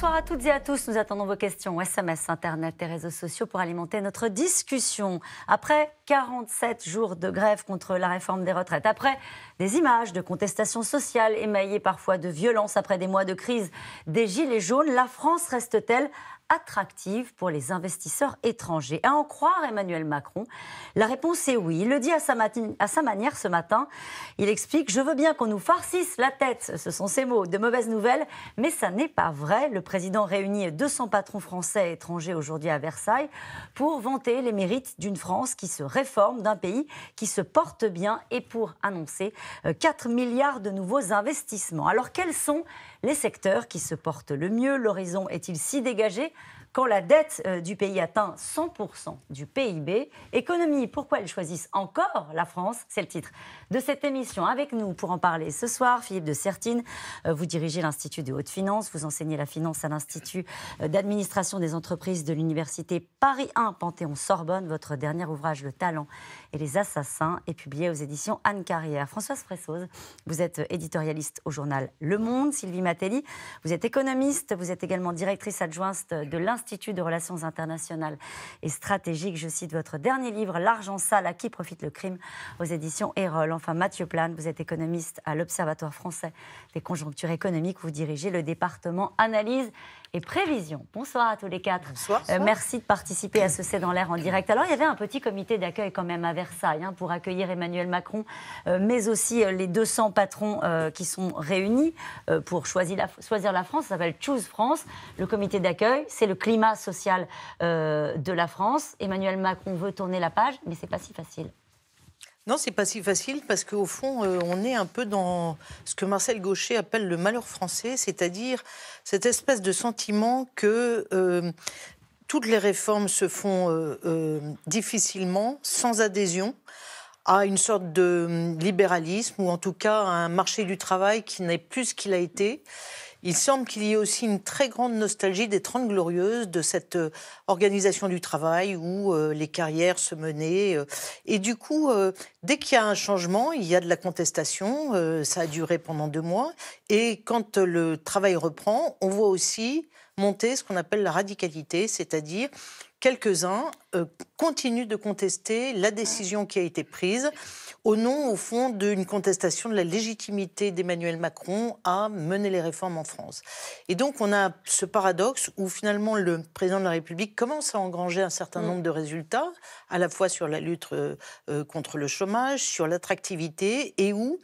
Bonsoir à toutes et à tous. Nous attendons vos questions, SMS, Internet et réseaux sociaux pour alimenter notre discussion. Après 47 jours de grève contre la réforme des retraites, après des images de contestation sociales émaillées parfois de violence, après des mois de crise des gilets jaunes, la France reste-t-elle attractive pour les investisseurs étrangers. À en croire Emmanuel Macron, la réponse est oui. Il le dit à sa, à sa manière ce matin. Il explique Je veux bien qu'on nous farcisse la tête, ce sont ses mots, de mauvaises nouvelles, mais ça n'est pas vrai. Le président réunit 200 patrons français et étrangers aujourd'hui à Versailles pour vanter les mérites d'une France qui se réforme, d'un pays qui se porte bien et pour annoncer 4 euh, milliards de nouveaux investissements. Alors quels sont les secteurs qui se portent le mieux. L'horizon est-il si dégagé quand la dette euh, du pays atteint 100% du PIB. Économie, pourquoi ils choisissent encore la France C'est le titre de cette émission. Avec nous pour en parler ce soir, Philippe de Sertine, euh, vous dirigez l'Institut de haute Finances, vous enseignez la finance à l'Institut euh, d'administration des entreprises de l'Université Paris 1 Panthéon-Sorbonne. Votre dernier ouvrage, Le Talent et les Assassins, est publié aux éditions Anne Carrière. Françoise Fressoz, vous êtes éditorialiste au journal Le Monde. Sylvie Matelli, vous êtes économiste, vous êtes également directrice adjointe de l'Institut Institut de relations internationales et stratégiques. Je cite votre dernier livre, L'argent sale, à qui profite le crime, aux éditions Erol. Enfin, Mathieu Plane, vous êtes économiste à l'Observatoire français des conjonctures économiques. Vous dirigez le département analyse et prévision. Bonsoir à tous les quatre. Euh, merci de participer à ce C'est dans l'air en direct. Alors, il y avait un petit comité d'accueil quand même à Versailles hein, pour accueillir Emmanuel Macron, euh, mais aussi euh, les 200 patrons qui sont réunis pour choisir la, choisir la France. Ça s'appelle Choose France. Le comité d'accueil, c'est le climat social de la France. Emmanuel Macron veut tourner la page, mais c'est pas si facile. Non, c'est pas si facile parce qu'au fond, euh, on est un peu dans ce que Marcel Gaucher appelle le malheur français, c'est-à-dire cette espèce de sentiment que euh, toutes les réformes se font euh, difficilement, sans adhésion à une sorte de libéralisme ou en tout cas à un marché du travail qui n'est plus ce qu'il a été il semble qu'il y ait aussi une très grande nostalgie des Trente Glorieuses, de cette euh, organisation du travail où euh, les carrières se menaient. Euh. et du coup, dès qu'il y a un changement, il y a de la contestation. ça a duré pendant deux mois. Et quand le travail reprend, on voit aussi monter ce qu'on appelle la radicalité, c'est-à-dire quelques-uns continuent de contester la décision qui a été prise au nom, au fond, d'une contestation de la légitimité d'Emmanuel Macron à mener les réformes en France. Et donc, on a ce paradoxe où, finalement, le président de la République commence à engranger un certain mm. nombre de résultats, à la fois sur la lutte euh, euh, contre le chômage, sur l'attractivité, et où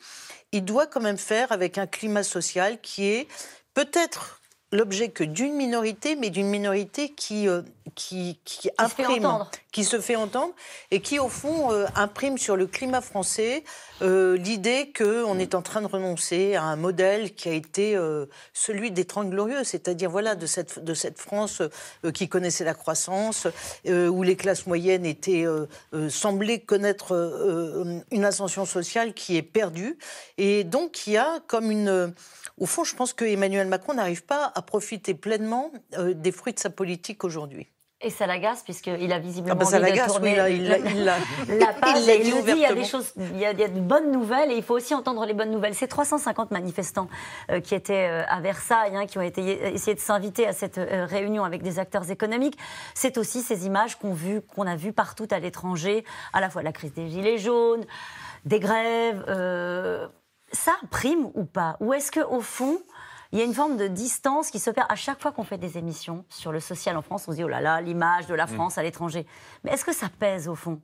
il doit quand même faire avec un climat social qui est peut-être l'objet que d'une minorité, mais d'une minorité qui, euh, qui, qui, imprime, qui se fait entendre et qui, au fond, euh, imprime sur le climat français euh, l'idée qu'on est en train de renoncer à un modèle qui a été celui des Trente Glorieux, c'est-à-dire voilà, de, cette, de cette France qui connaissait la croissance, où les classes moyennes étaient, semblaient connaître une ascension sociale qui est perdue et donc qui a comme une au fond, je pense que Emmanuel Macron n'arrive pas à profiter pleinement euh, des fruits de sa politique aujourd'hui. Et ça l'agace, puisqu'il a visiblement ah il, a, il, Il, a il y a des choses, il y a, de bonnes nouvelles et il faut aussi entendre les bonnes nouvelles. Ces 350 manifestants euh, qui étaient euh, à Versailles, hein, qui ont été, essayé de s'inviter à cette réunion avec des acteurs économiques, c'est aussi ces images qu'on qu'on a vues partout à l'étranger, à la fois la crise des gilets jaunes, des grèves ça prime ou pas Ou est-ce que au fond, il y a une forme de distance qui s'opère à chaque fois qu'on fait des émissions sur le social en France On se dit, oh là là, l'image de la mm. France à l'étranger. Mais est-ce que ça pèse au fond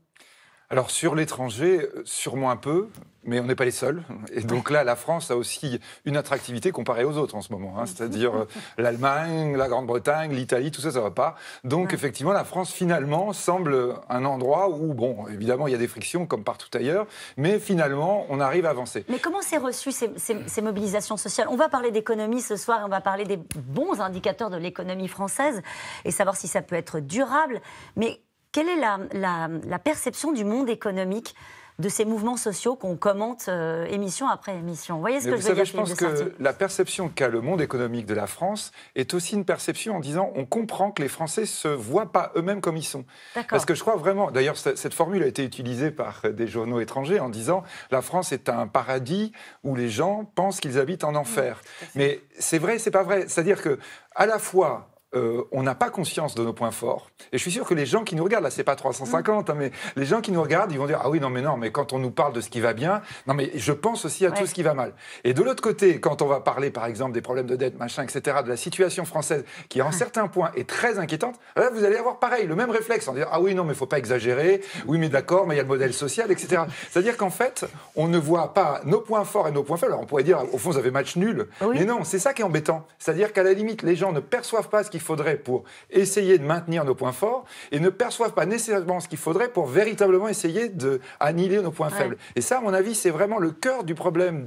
alors sur l'étranger, sûrement un peu, mais on n'est pas les seuls. Et donc là, la France a aussi une attractivité comparée aux autres en ce moment. Hein. C'est-à-dire euh, l'Allemagne, la Grande-Bretagne, l'Italie, tout ça, ça va pas. Donc effectivement, la France finalement semble un endroit où, bon, évidemment, il y a des frictions comme partout ailleurs, mais finalement, on arrive à avancer. Mais comment c'est reçu ces, ces mobilisations sociales On va parler d'économie ce soir, on va parler des bons indicateurs de l'économie française et savoir si ça peut être durable. Mais quelle est la, perception du monde économique de ces mouvements sociaux qu'on commente euh, émission après émission. Vous ce que je savez, Je pense que la perception qu'a le monde économique de la France est aussi une perception en disant on comprend que les Français se voient pas eux-mêmes comme ils sont. Parce que je crois vraiment, d'ailleurs cette formule a été utilisée par euh, des journaux étrangers en disant la France est un paradis où les gens pensent qu'ils habitent en enfer. Mais c'est vrai, c'est pas vrai. C'est-à-dire que à la fois euh, on n'a pas conscience de nos points forts. Et je suis sûr que les gens qui nous regardent, là, c'est pas 350, hein, mais les gens qui nous regardent, ils vont dire Ah oui, non, mais non, mais quand on nous parle de ce qui va bien, non, mais je pense aussi à tout ce qui va mal. Et de l'autre côté, quand on va parler, par exemple, des problèmes de dette, machin, etc., de la situation française, qui en ah. certains points est très inquiétante, là, vous allez avoir pareil, le même réflexe, en disant Ah oui, non, mais il faut pas exagérer, oui, mais d'accord, mais il y a le modèle social, etc. C'est-à-dire qu'en fait, on ne voit pas nos points forts et nos points faibles. Alors on pourrait dire Au fond, vous avez match nul. Mais non, c'est ça qui est embêtant. C'est-à-dire qu'à la limite, les gens ne perçoivent pas ce qui qu'il faudrait pour essayer de maintenir nos points forts et ne perçoivent pas nécessairement ce qu'il faudrait pour véritablement essayer d'annihiler nos points faibles. Et ça, à mon avis, c'est vraiment le cœur du problème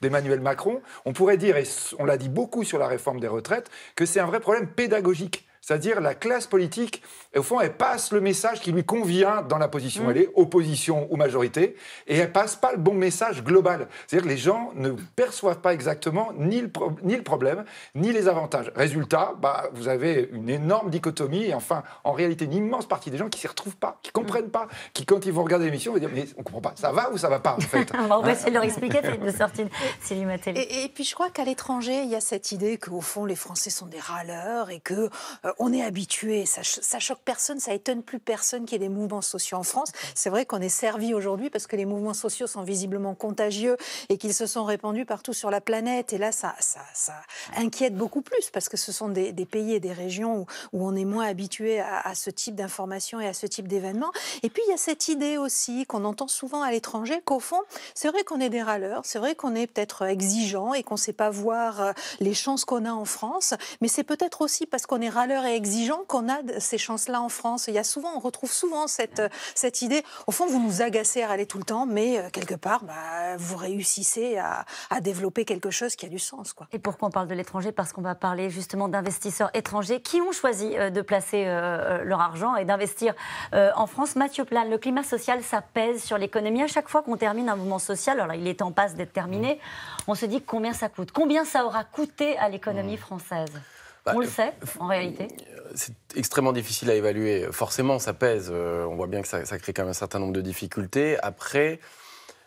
d'Emmanuel Macron. On pourrait dire, et on l'a dit beaucoup sur la réforme des retraites, que c'est un vrai problème pédagogique. C'est-à-dire la classe politique, au fond, elle passe le message qui lui convient dans la position. Mmh. Elle est opposition ou majorité, et elle passe pas le bon message global. C'est-à-dire que les gens ne perçoivent pas exactement ni le, ni le problème, ni les avantages. Résultat, bah, vous avez une énorme dichotomie, et enfin, en réalité, une immense partie des gens qui s'y retrouvent pas, qui comprennent pas, qui, quand ils vont regarder l'émission, vont dire, mais on comprend pas, ça va ou ça va pas, en fait. on va essayer hein de leur expliquer, de sortir et, et puis, je crois qu'à l'étranger, il y a cette idée qu'au fond, les Français sont des râleurs et que euh, on est habitué, ça, choque personne, ça étonne plus personne qu'il y ait des mouvements sociaux en France. C'est vrai qu'on est servi aujourd'hui parce que les mouvements sociaux sont visiblement contagieux et qu'ils se sont répandus partout sur la planète. Et là, ça, ça, inquiète beaucoup plus parce que ce sont des, pays et des régions où, on est moins habitué à, à, ce type d'information et à ce type d'événements. Et puis, il y a cette idée aussi qu'on entend souvent à l'étranger qu'au fond, c'est vrai qu'on est des râleurs, c'est vrai qu'on est peut-être exigeant et qu'on ne sait pas voir euh, les chances qu'on a en France, mais c'est peut-être aussi parce qu'on est râleur et exigeant qu'on a ces chances-là en France. Il y a souvent, on retrouve souvent cette, euh, cette idée, au fond, vous nous agacez à aller tout le temps, mais euh, quelque part, bah, vous réussissez à, développer quelque chose qui a du sens. Quoi. Et pourquoi on parle de l'étranger Parce qu'on va parler justement d'investisseurs étrangers qui ont choisi euh, de placer leur argent et d'investir en France. Mathieu Plan, le climat social, ça pèse sur l'économie. À chaque fois qu'on termine un mouvement social, alors il est en passe d'être terminé, on se dit combien ça coûte, combien ça aura coûté à l'économie mmh. française. Bah, on le euh, sait, en réalité euh, C'est extrêmement difficile à évaluer. Forcément, ça pèse. Euh, on voit bien que ça, crée quand même un certain nombre de difficultés. Après,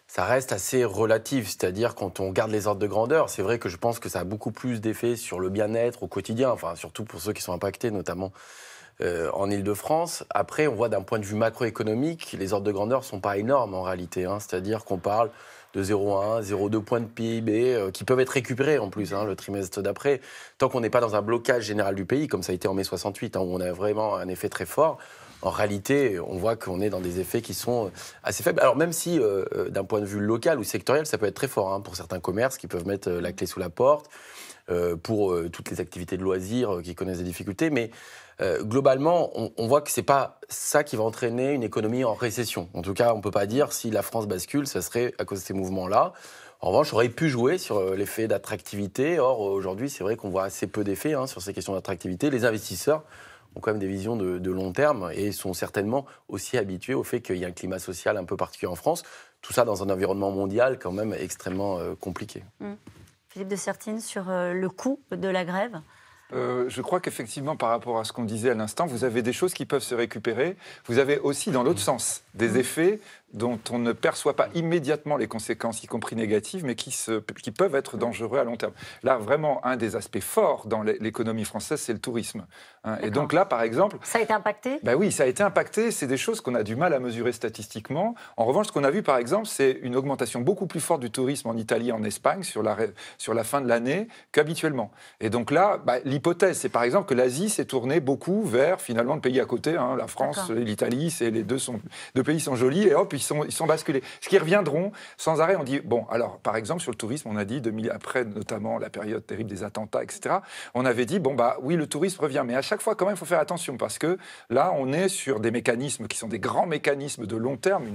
ça reste assez relatif. C'est-à-dire, quand on garde les ordres de grandeur, c'est vrai que je pense que ça a beaucoup plus d'effet sur le bien-être au quotidien, enfin, surtout pour ceux qui sont impactés, notamment en Ile-de-France. Après, on voit d'un point de vue macroéconomique, les ordres de grandeur ne sont pas énormes en réalité. Hein. C'est-à-dire qu'on parle de 0,1, 0,2 points de PIB, euh, qui peuvent être récupérés en plus hein, le trimestre d'après, tant qu'on n'est pas dans un blocage général du pays, comme ça a été en mai 68, hein, où on a vraiment un effet très fort. En réalité, on voit qu'on est dans des effets qui sont euh, assez faibles. Alors même si, euh, d'un point de vue local ou sectoriel, ça peut être très fort hein, pour certains commerces qui peuvent mettre la clé sous la porte. Euh, pour euh, toutes les activités de loisirs euh, qui connaissent des difficultés. Mais globalement, on, voit que c'est pas ça qui va entraîner une économie en récession. En tout cas, on ne peut pas dire si la France bascule, ce serait à cause de ces mouvements-là. En revanche, aurait pu jouer sur l'effet d'attractivité. Or, aujourd'hui, c'est vrai qu'on voit assez peu d'effets hein, sur ces questions d'attractivité. Les investisseurs ont quand même des visions de, long terme et sont certainement aussi habitués au fait qu'il y a un climat social un peu particulier en France. Tout ça dans un environnement mondial quand même extrêmement compliqué. Mm. Philippe de Sertine, sur euh, le coût de la grève euh, je crois qu'effectivement, par rapport à ce qu'on disait à l'instant, vous avez des choses qui peuvent se récupérer. Vous avez aussi, dans l'autre sens, des mmh. effets dont on ne perçoit pas immédiatement les conséquences, y compris négatives, mais qui, se, qui peuvent être dangereux à long terme. Là, vraiment, un des aspects forts dans l'économie française, c'est le tourisme. Hein. Et donc là, par exemple... Ça a été impacté Ben oui, ça a été impacté. C'est des choses qu'on a du mal à mesurer statistiquement. En revanche, ce qu'on a vu, par exemple, c'est une augmentation beaucoup plus forte du tourisme en Italie et en Espagne sur la, sur la fin de l'année qu'habituellement. Et donc là, ben, l'hypothèse, c'est par exemple que l'Asie s'est tournée beaucoup vers, finalement, le pays à côté. Hein, la France, et l'Italie, les deux, sont, deux pays sont jolis. Et hop, ils sont basculés. Ce qui reviendront sans arrêt, on dit, bon, alors par exemple sur le tourisme, on a dit, 2000, après notamment la période terrible des attentats, etc., on avait dit, bon, bah oui, le tourisme revient, mais à chaque fois quand même, il faut faire attention, parce que là, on est sur des mécanismes qui sont des grands mécanismes de long terme,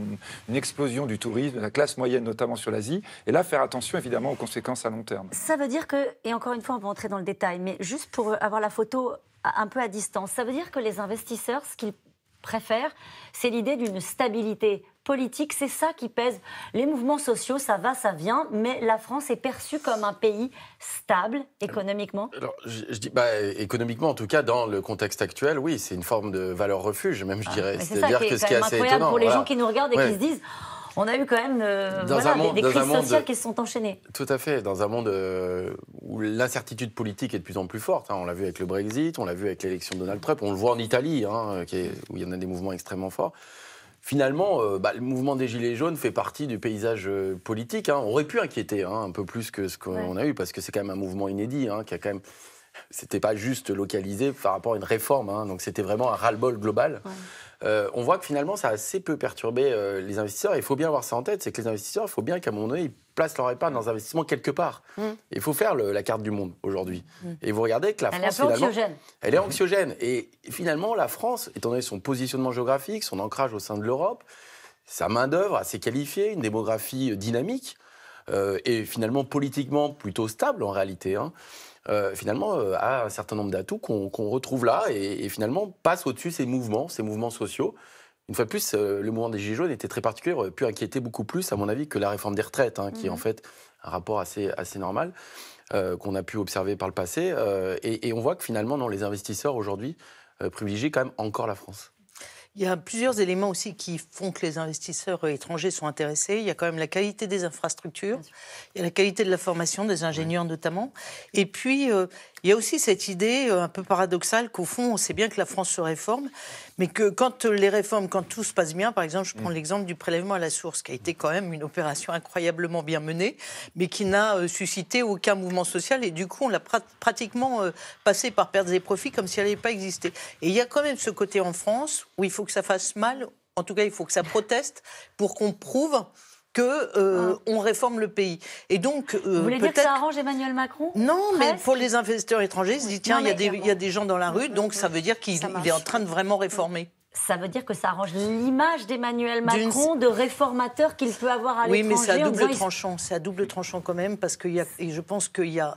une, explosion du tourisme, la classe moyenne notamment sur l'Asie, et là, faire attention évidemment aux conséquences à long terme. Ça veut dire que, et encore une fois, on va entrer dans le détail, mais juste pour avoir la photo un peu à distance, ça veut dire que les investisseurs, ce qu'ils préfère, c'est l'idée d'une stabilité politique. C'est ça qui pèse. Les mouvements sociaux, ça va, ça vient, mais la France est perçue comme un pays stable économiquement je, dis, bah, économiquement, en tout cas, dans le contexte actuel, oui, c'est une forme de valeur refuge, même, je ah, dirais. C'est-à-dire que ce qui est assez pour les gens qui nous regardent et qui se disent on a eu quand même des, crises sociales qui se sont enchaînées. Tout à fait, dans un monde euh, où l'incertitude politique est de plus en plus forte. Hein. On l'a vu avec le Brexit, on l'a vu avec l'élection de Donald Trump, on le voit en Italie, hein, où il y en a des mouvements extrêmement forts. Finalement, euh, bah, le mouvement des Gilets jaunes fait partie du paysage euh, politique. Hein. On aurait pu inquiéter un peu plus que ce qu'on a eu, parce que c'est quand même un mouvement inédit, qui a quand même c'était pas juste localisé par rapport à une réforme, donc c'était vraiment un ras-le-bol global. Euh, on voit que finalement, ça a assez peu perturbé euh, les investisseurs. Il faut bien avoir ça en tête, c'est que les investisseurs, il faut bien qu'à un moment donné, ils placent leur épargne dans un investissement quelque part. Mm. Il faut faire la carte du monde aujourd'hui. Mm. Et vous regardez que la France, est elle est mm-hmm. anxiogène. Et finalement, la France, étant donné son positionnement géographique, son ancrage au sein de l'Europe, sa main-d'œuvre assez qualifiée, une démographie euh, dynamique, et finalement politiquement plutôt stable en réalité. Hein, euh, finalement, euh, un certain nombre d'atouts qu'on retrouve là et, finalement passe au-dessus ces mouvements, ces mouvements sociaux. Une fois de plus, euh, le mouvement des Gilets jaunes était très particulier, a pu inquiéter beaucoup plus, à mon avis, que la réforme des retraites, hein, qui est en mhm. fait un rapport assez, assez normal qu'on a pu observer par le passé. Et, on voit que finalement, non, les investisseurs aujourd'hui privilégient quand même encore la France. Il y a plusieurs éléments aussi qui font que les investisseurs étrangers sont intéressés. Il y a quand même la qualité des infrastructures, il y a la qualité de la formation des ingénieurs notamment. Et puis, euh, il y a aussi cette idée euh, un peu paradoxale qu'au fond, on sait bien que la France se réforme, mais que quand les réformes, quand tout se passe bien, par exemple, je prends mm. l'exemple du prélèvement à la source, qui a été quand même une opération incroyablement bien menée, mais qui n'a euh, suscité aucun mouvement social, et du coup, on l'a pratiquement euh, passé par pertes des profits comme si elle n'avait pas existé. Et il y a quand même ce côté en France où il faut que ça fasse mal, en tout cas, il faut que ça proteste pour qu'on prouve que euh, ah. on réforme le pays. Et donc, euh, vous voulez dire que ça arrange Emmanuel Macron Non, mais pour les investisseurs étrangers, ils se disent tiens, il y, a des gens dans la mm, rue, mm, donc mm. ça veut dire qu'il est en train de vraiment réformer. ça veut dire que ça arrange l'image d'Emmanuel Macron, de réformateur qu'il peut avoir à l'étranger. Oui, mais c'est à double tranchant. C'est à double tranchant quand même, parce que y a, et je pense qu'il y a.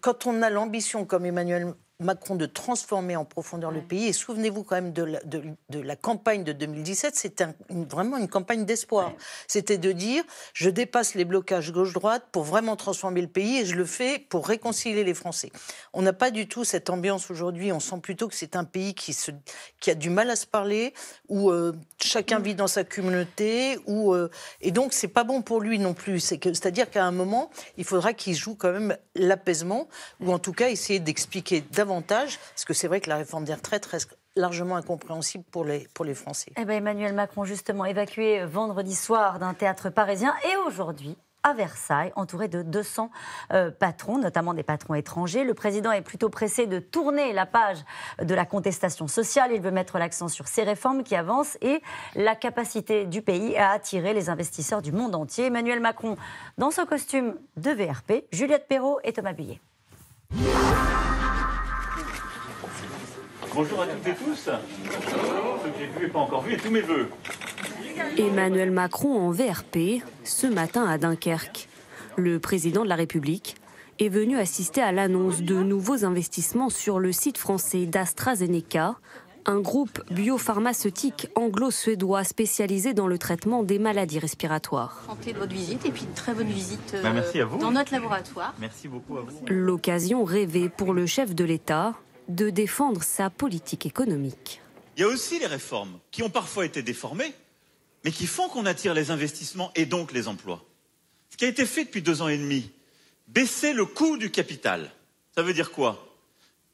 Quand on a l'ambition, comme Emmanuel Macron de transformer en profondeur le pays. Et souvenez-vous quand même de la, campagne de 2017, c'était vraiment une campagne d'espoir. C'était de dire, je dépasse les blocages gauche-droite pour vraiment transformer le pays et je le fais pour réconcilier les Français. On n'a pas du tout cette ambiance aujourd'hui, on sent plutôt que c'est un pays qui, a du mal à se parler, où euh, chacun vit dans sa communauté, euh, et donc c'est pas bon pour lui non plus. C'est-à-dire qu'à un moment, il faudra qu'il joue quand même l'apaisement, ou en tout cas essayer d'expliquer davantage parce que c'est vrai que la réforme des retraites reste largement incompréhensible pour les, pour les Français. Eh ben, Emmanuel Macron, justement, évacué vendredi soir d'un théâtre parisien et aujourd'hui à Versailles, entouré de 200 euh, patrons, notamment des patrons étrangers. Le président est plutôt pressé de tourner la page de la contestation sociale. Il veut mettre l'accent sur ces réformes qui avancent et la capacité du pays à attirer les investisseurs du monde entier. Emmanuel Macron, dans son costume de VRP, Juliette Perrault et Thomas Billet. Bonjour à toutes et tous. Ce que j'ai vu et pas encore vu et tous mes voeux. Emmanuel Macron en VRP, ce matin à Dunkerque. Le président de la République est venu assister à l'annonce de nouveaux investissements sur le site français d'AstraZeneca, un groupe biopharmaceutique anglo-suédois spécialisé dans le traitement des maladies respiratoires. Santé de votre visite et puis très bonne visite bah, euh, dans notre laboratoire. Merci beaucoup à vous. L'occasion rêvée pour le chef de l'État de défendre sa politique économique. Il y a aussi les réformes qui ont parfois été déformées, mais qui font qu'on attire les investissements et donc les emplois. Ce qui a été fait depuis deux ans et demi, baisser le coût du capital. Ça veut dire quoi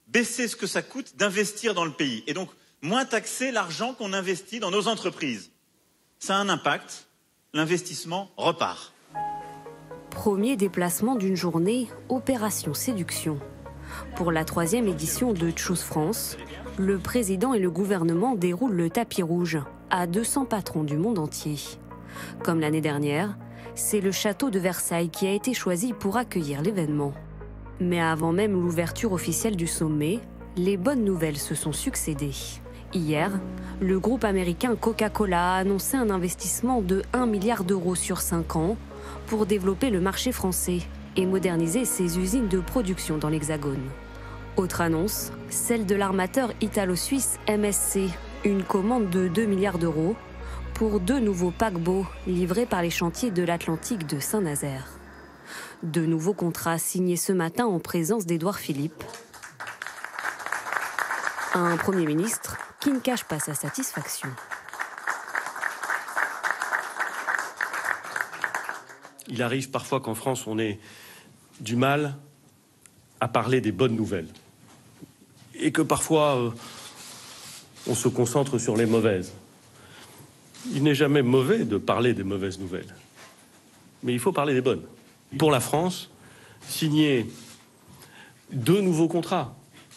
Baisser ce que ça coûte d'investir dans le pays et donc moins taxer l'argent qu'on investit dans nos entreprises. Ça a un impact, l'investissement repart. Premier déplacement d'une journée, opération séduction. Pour la troisième édition de Choose France, le président et le gouvernement déroulent le tapis rouge à 200 patrons du monde entier. Comme l'année dernière, c'est le château de Versailles qui a été choisi pour accueillir l'événement. Mais avant même l'ouverture officielle du sommet, les bonnes nouvelles se sont succédées. Hier, le groupe américain Coca-Cola a annoncé un investissement de 1 milliard d'euros sur 5 ans pour développer le marché français et moderniser ses usines de production dans l'Hexagone. Autre annonce, celle de l'armateur italo-suisse MSC, une commande de 2 milliards d'euros pour deux nouveaux paquebots livrés par les chantiers de l'Atlantique de Saint-Nazaire. De nouveaux contrats signés ce matin en présence d'Édouard Philippe, un Premier ministre qui ne cache pas sa satisfaction. il arrive parfois qu'en France, on ait du mal à parler des bonnes nouvelles. Et que parfois, euh, on se concentre sur les mauvaises. Il n'est jamais mauvais de parler des mauvaises nouvelles. Mais il faut parler des bonnes. Pour la France, signer deux nouveaux contrats,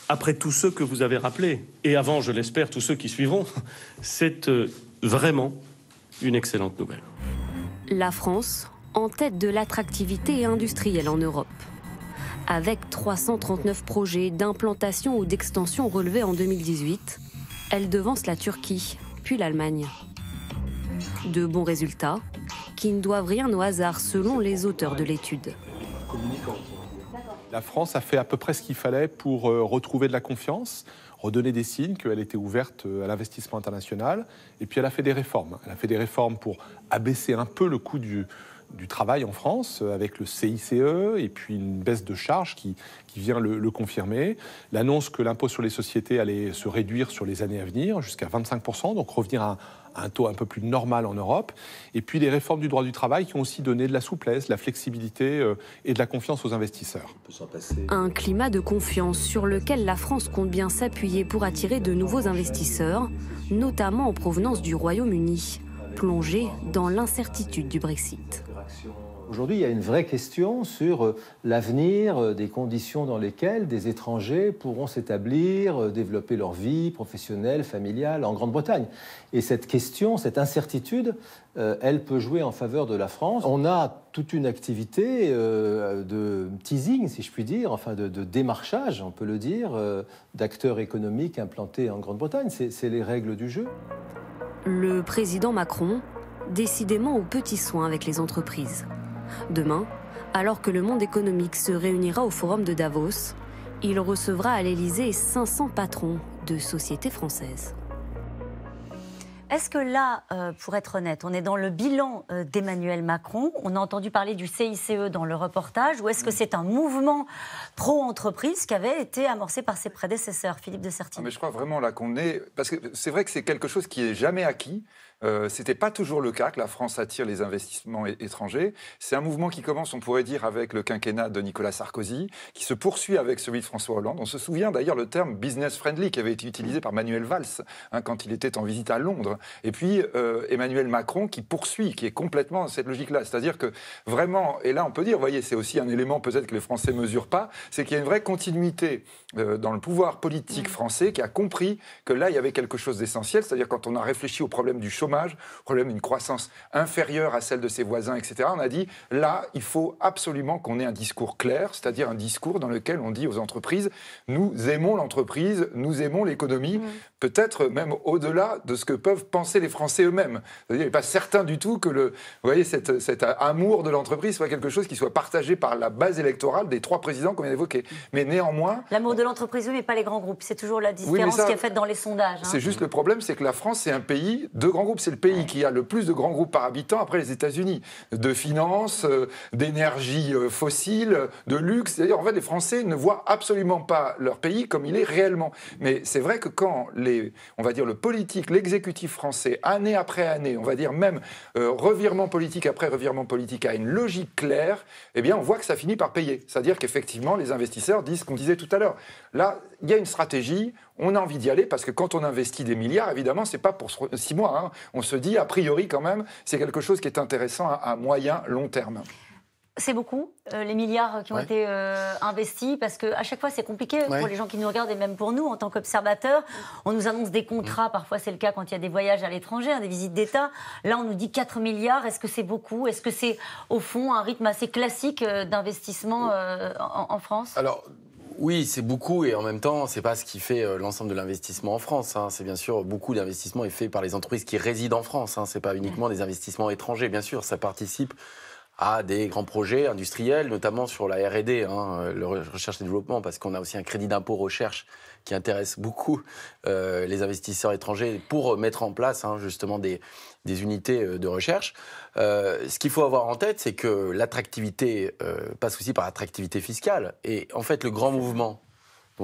après tous ceux que vous avez rappelés, et avant, je l'espère, tous ceux qui suivront, c'est euh, vraiment une excellente nouvelle. La France en tête de l'attractivité industrielle en Europe. Avec 339 projets d'implantation ou d'extension relevés en 2018, elle devance la Turquie, puis l'Allemagne. De bons résultats qui ne doivent rien au hasard selon les auteurs de l'étude. La France a fait à peu près ce qu'il fallait pour euh, retrouver de la confiance, redonner des signes qu'elle était ouverte euh, à l'investissement international, et puis elle a fait des réformes. Elle a fait des réformes pour abaisser un peu le coût du, du travail en France, euh, avec le CICE et puis une baisse de charges qui, vient le, confirmer. L'annonce que l'impôt sur les sociétés allait se réduire sur les années à venir jusqu'à 25%, donc revenir à un, taux un peu plus normal en Europe. Et puis les réformes du droit du travail qui ont aussi donné de la souplesse, de la flexibilité euh, et de la confiance aux investisseurs. Un climat de confiance sur lequel la France compte bien s'appuyer pour attirer de nouveaux investisseurs, notamment en provenance du Royaume-Uni, plongé dans l'incertitude du Brexit. Euh. Aujourd'hui, il y a une vraie question sur euh, l'avenir euh, des conditions dans lesquelles des étrangers pourront s'établir, développer leur vie professionnelle, familiale en Grande-Bretagne. Et cette question, cette incertitude, elle peut jouer en faveur de la France. On a toute une activité de teasing, si je puis dire, enfin de, de démarchage, on peut le dire, d'acteurs économiques implantés en Grande-Bretagne. C'est les règles du jeu. Le président Macron décidément aux petits soins avec les entreprises. Demain, alors que le monde économique se réunira au Forum de Davos, il recevra à l'Élysée 500 patrons de sociétés françaises. Est-ce que là, euh, pour être honnête, on est dans le bilan euh, d'Emmanuel Macron On a entendu parler du CICE dans le reportage, ou est-ce que c'est un mouvement pro-entreprise qui avait été amorcé par ses prédécesseurs, Philippe de Sertine Mais je crois vraiment là qu'on est, parce que c'est vrai que c'est quelque chose qui est jamais acquis. Euh, c'était Ce n'était pas toujours le cas que la France attire les investissements étrangers. C'est un mouvement qui commence, on pourrait dire, avec le quinquennat de Nicolas Sarkozy, qui se poursuit avec celui de François Hollande. On se souvient d'ailleurs le terme business friendly qui avait été utilisé par Manuel Valls hein, quand il était en visite à Londres. Et puis euh, Emmanuel Macron qui poursuit, qui est complètement dans cette logique-là. C'est-à-dire que vraiment, et là on peut dire, vous voyez, c'est aussi un élément peut-être que les Français ne mesurent pas, c'est qu'il y a une vraie continuité euh, dans le pouvoir politique mm. français qui a compris que là, il y avait quelque chose d'essentiel, c'est-à-dire quand on a réfléchi au problème du chômage, au problème d'une croissance inférieure à celle de ses voisins, etc., on a dit, là, il faut absolument qu'on ait un discours clair, c'est-à-dire un discours dans lequel on dit aux entreprises, nous aimons l'entreprise, nous aimons l'économie, mm peut-être même au-delà de ce que peuvent penser les Français eux-mêmes. Il n'est pas certain du tout que le, vous voyez, cet, amour de l'entreprise soit quelque chose qui soit partagé par la base électorale des trois présidents qu'on vient d'évoquer. Mais néanmoins... L'amour de l'entreprise, oui, mais pas les grands groupes. C'est toujours la différence qui est faite dans les sondages. Hein. C'est juste le problème, c'est que la France, c'est un pays de grands groupes. C'est le pays qui a le plus de grands groupes par habitant après les États-Unis. De finances, euh, d'énergie euh, fossile, de luxe. D'ailleurs, en fait, les Français ne voient absolument pas leur pays comme il est réellement. Mais c'est vrai que quand les on va dire, le politique, l'exécutif français, année après année, on va dire même euh, revirement politique après revirement politique, à une logique claire, eh bien, on voit que ça finit par payer. C'est-à-dire qu'effectivement, les investisseurs disent ce qu'on disait tout à l'heure. Là, il y a une stratégie, on a envie d'y aller parce que quand on investit des milliards, évidemment, n'est pas pour six mois. Hein. On se dit, a priori, quand même, c'est quelque chose qui est intéressant à moyen, long terme. C'est beaucoup, euh, les milliards qui ont été euh, investis, parce qu'à chaque fois, c'est compliqué pour les gens qui nous regardent et même pour nous, en tant qu'observateurs. On nous annonce des contrats, mm. parfois c'est le cas quand il y a des voyages à l'étranger, hein, des visites d'État. Là, on nous dit 4 milliards, est-ce que c'est beaucoup Est-ce que c'est, au fond, un rythme assez classique euh, d'investissement en, France Alors... Oui, c'est beaucoup et en même temps, c'est pas ce qui fait l'ensemble de l'investissement en France. Hein. C'est bien sûr beaucoup d'investissement est fait par les entreprises qui résident en France. Hein. C'est pas uniquement des investissements étrangers. Bien sûr, ça participe à des grands projets industriels, notamment sur la R&D, la hein, le recherche et le développement, parce qu'on a aussi un crédit d'impôt recherche qui intéresse beaucoup euh, les investisseurs étrangers pour mettre en place hein, justement des, unités euh, de recherche. Euh, ce qu'il faut avoir en tête, c'est que l'attractivité passe aussi par l'attractivité fiscale. Et en fait, le grand mouvement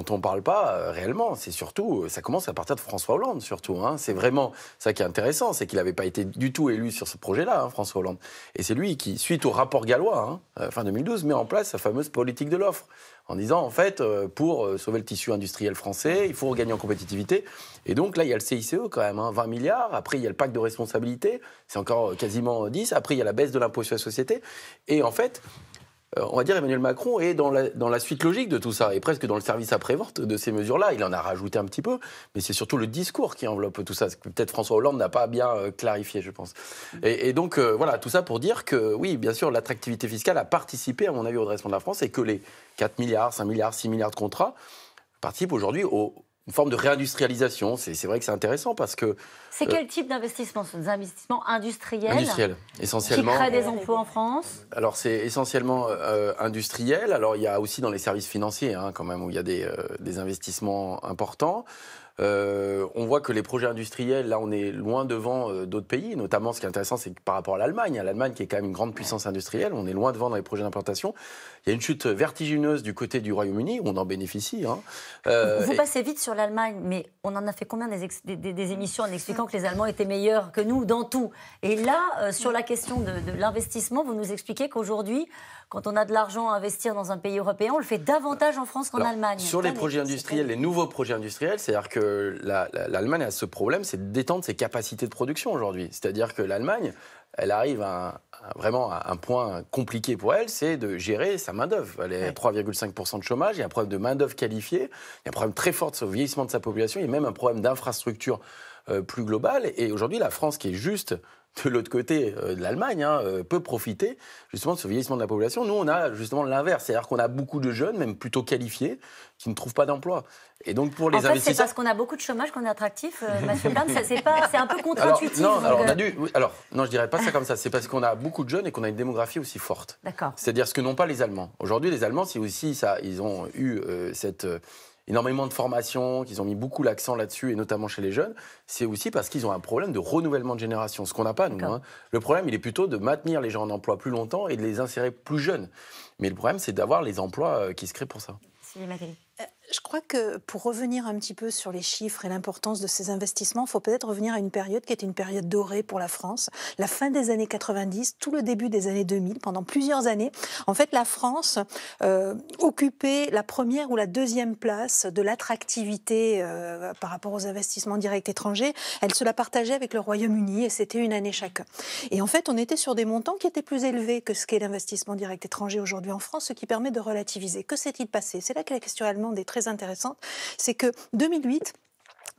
dont on ne parle pas euh, réellement. C'est surtout, euh, ça commence à partir de François Hollande, surtout. Hein. C'est vraiment ça qui est intéressant, c'est qu'il n'avait pas été du tout élu sur ce projet-là, hein, François Hollande. Et c'est lui qui, suite au rapport gallois, hein, euh, fin 2012, met en place sa fameuse politique de l'offre, en disant, en fait, pour sauver le tissu industriel français, il faut regagner en compétitivité. Et donc là, il y a le CICE quand même, 20 milliards. Après, il y a le pacte de responsabilité, c'est encore quasiment 10. Après, il y a la baisse de l'impôt sur la société. Et en fait, euh, on va dire Emmanuel Macron est dans la, suite logique de tout ça, et presque dans le service après-vente de ces mesures-là. Il en a rajouté un petit peu, mais c'est surtout le discours qui enveloppe tout ça, que peut-être François Hollande n'a pas bien euh, clarifié, je pense. Et, donc, euh, voilà, tout ça pour dire que, oui, bien sûr, l'attractivité fiscale a participé, à mon avis, au redressement de la France, et que les 4 milliards, 5 milliards, 6 milliards de contrats participent aujourd'hui au, une forme de réindustrialisation. C'est vrai que c'est intéressant parce que. C'est euh, quel type d'investissement Ce des investissements industriels Industriels, essentiellement. Qui créent des emplois en France Alors, c'est essentiellement euh, industriel. Alors, il y a aussi dans les services financiers, hein, quand même, où il y a des, euh, des investissements importants. Euh, on voit que les projets industriels, là, on est loin devant euh, d'autres pays. Notamment, ce qui est intéressant, c'est que par rapport à l'Allemagne, à hein, l'Allemagne qui est quand même une grande puissance industrielle, on est loin devant dans les projets d'implantation. Il y a une chute vertigineuse du côté du Royaume-Uni. On en bénéficie. Hein. Euh, vous passez vite sur l'Allemagne, mais on en a fait combien des, émissions en expliquant que les Allemands étaient meilleurs que nous dans tout. Et là, sur la question de l'investissement, vous nous expliquez qu'aujourd'hui, quand on a de l'argent à investir dans un pays européen, on le fait davantage en France qu'en Allemagne. Sur les projets industriels, les nouveaux projets industriels, c'est-à-dire que l'Allemagne a ce problème, c'est d'étendre ses capacités de production aujourd'hui. C'est-à-dire que l'Allemagne, elle arrive à, vraiment à un point compliqué pour elle, c'est de gérer sa main-d'œuvre. Elle est 3,5% de chômage, il y a un problème de main-d'œuvre qualifiée, il y a un problème très fort de vieillissement de sa population, il y a même un problème d'infrastructure euh, plus globale. Et aujourd'hui, la France, qui est juste de l'autre côté euh, de l'Allemagne hein, euh, peut profiter justement de ce vieillissement de la population. Nous, on a justement l'inverse, c'est-à-dire qu'on a beaucoup de jeunes, même plutôt qualifiés, qui ne trouvent pas d'emploi. Et donc pour les en fait, c'est parce qu'on a beaucoup de chômage qu'on est attractif, euh, Monsieur c'est pas, c'est un peu contre-intuitif. Non, alors, non, je dirais pas ça comme ça. C'est parce qu'on a beaucoup de jeunes et qu'on a une démographie aussi forte. D'accord. C'est-à-dire ce que n'ont pas les Allemands. Aujourd'hui, les Allemands, c'est aussi ça, ils ont eu cette énormément de formations, qu'ils ont mis beaucoup l'accent là-dessus, et notamment chez les jeunes, c'est aussi parce qu'ils ont un problème de renouvellement de génération, ce qu'on n'a pas, nous. Hein. Le problème, il est plutôt de maintenir les gens en emploi plus longtemps et de les insérer plus jeunes. Mais le problème, c'est d'avoir les emplois euh, qui se créent pour ça. Je crois que pour revenir un petit peu sur les chiffres et l'importance de ces investissements, il faut peut-être revenir à une période qui était une période dorée pour la France, la fin des années 90, tout le début des années 2000, pendant plusieurs années. En fait, la France euh, occupait la première ou la deuxième place de l'attractivité euh, par rapport aux investissements directs étrangers. Elle se la partageait avec le Royaume-Uni et c'était une année chacun. Et en fait, on était sur des montants qui étaient plus élevés que ce qu'est l'investissement direct étranger aujourd'hui en France, ce qui permet de relativiser. Que s'est-il passé C'est là que la question allemande est très intéressante, c'est que 2008,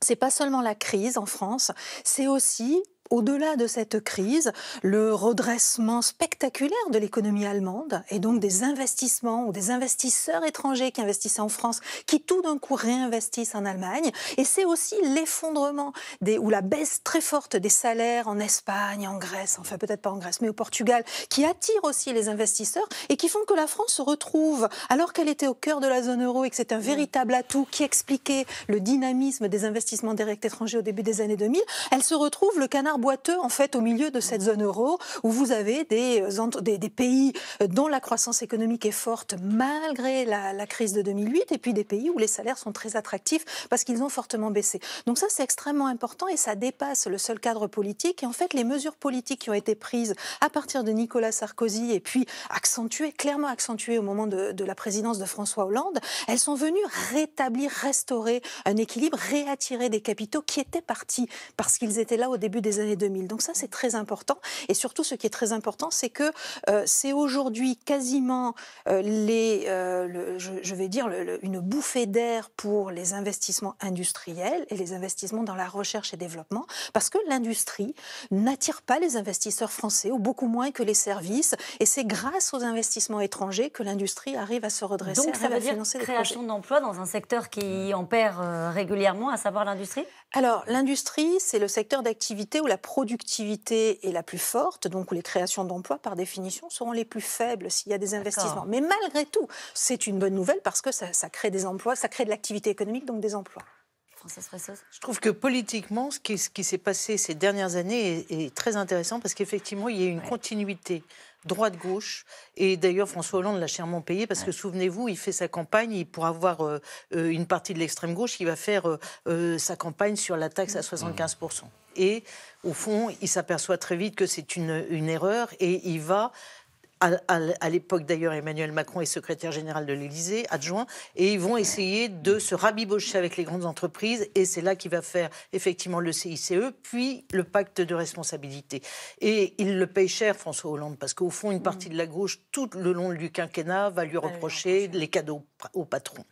c'est pas seulement la crise en France, c'est aussi au-delà de cette crise, le redressement spectaculaire de l'économie allemande et donc des investissements ou des investisseurs étrangers qui investissaient en France, qui tout d'un coup réinvestissent en Allemagne. Et c'est aussi l'effondrement ou la baisse très forte des salaires en Espagne, en Grèce, enfin peut-être pas en Grèce, mais au Portugal, qui attire aussi les investisseurs et qui font que la France se retrouve, alors qu'elle était au cœur de la zone euro et que c'est un mm. véritable atout qui expliquait le dynamisme des investissements directs étrangers au début des années 2000, elle se retrouve le canard boiteux en fait au milieu de cette zone euro où vous avez des, euh, des, pays euh, dont la croissance économique est forte malgré la, crise de 2008 et puis des pays où les salaires sont très attractifs parce qu'ils ont fortement baissé. Donc ça c'est extrêmement important et ça dépasse le seul cadre politique et en fait les mesures politiques qui ont été prises à partir de Nicolas Sarkozy et puis accentuées, clairement accentuées au moment de, de la présidence de François Hollande, elles sont venues rétablir, restaurer un équilibre, réattirer des capitaux qui étaient partis parce qu'ils étaient là au début des années 2000. Donc ça, c'est très important. Et surtout, ce qui est très important, c'est que euh, c'est aujourd'hui quasiment euh, les, euh, je, vais dire, une bouffée d'air pour les investissements industriels et les investissements dans la recherche et développement, parce que l'industrie n'attire pas les investisseurs français, ou beaucoup moins que les services. Et c'est grâce aux investissements étrangers que l'industrie arrive à se redresser. Donc ça veut dire création d'emplois dans un secteur qui en perd régulièrement, à savoir l'industrie Alors l'industrie, c'est le secteur d'activité où la productivité est la plus forte, donc où les créations d'emplois, par définition, seront les plus faibles s'il y a des investissements. Mais malgré tout, c'est une bonne nouvelle parce que ça, crée des emplois, ça crée de l'activité économique, donc des emplois. Je trouve que politiquement, ce qui, s'est passé ces dernières années est, très intéressant parce qu'effectivement, il y a une continuité droite-gauche. Et d'ailleurs, François Hollande l'a chèrement payé parce que, souvenez-vous, il fait sa campagne, il pourra avoir euh, euh, une partie de l'extrême gauche, qui va faire euh, sa campagne sur la taxe à 75%. Mmh et au fond, il s'aperçoit très vite que c'est une, erreur et il va à, l'époque d'ailleurs, Emmanuel Macron est secrétaire général de l'Élysée, adjoint, et ils vont essayer de se rabibocher avec les grandes entreprises, et c'est là qu'il va faire effectivement le CICE, puis le pacte de responsabilité. Et il le paye cher, François Hollande, parce qu'au fond, une partie mm. de la gauche, tout le long du quinquennat, va lui reprocher les cadeaux au patron.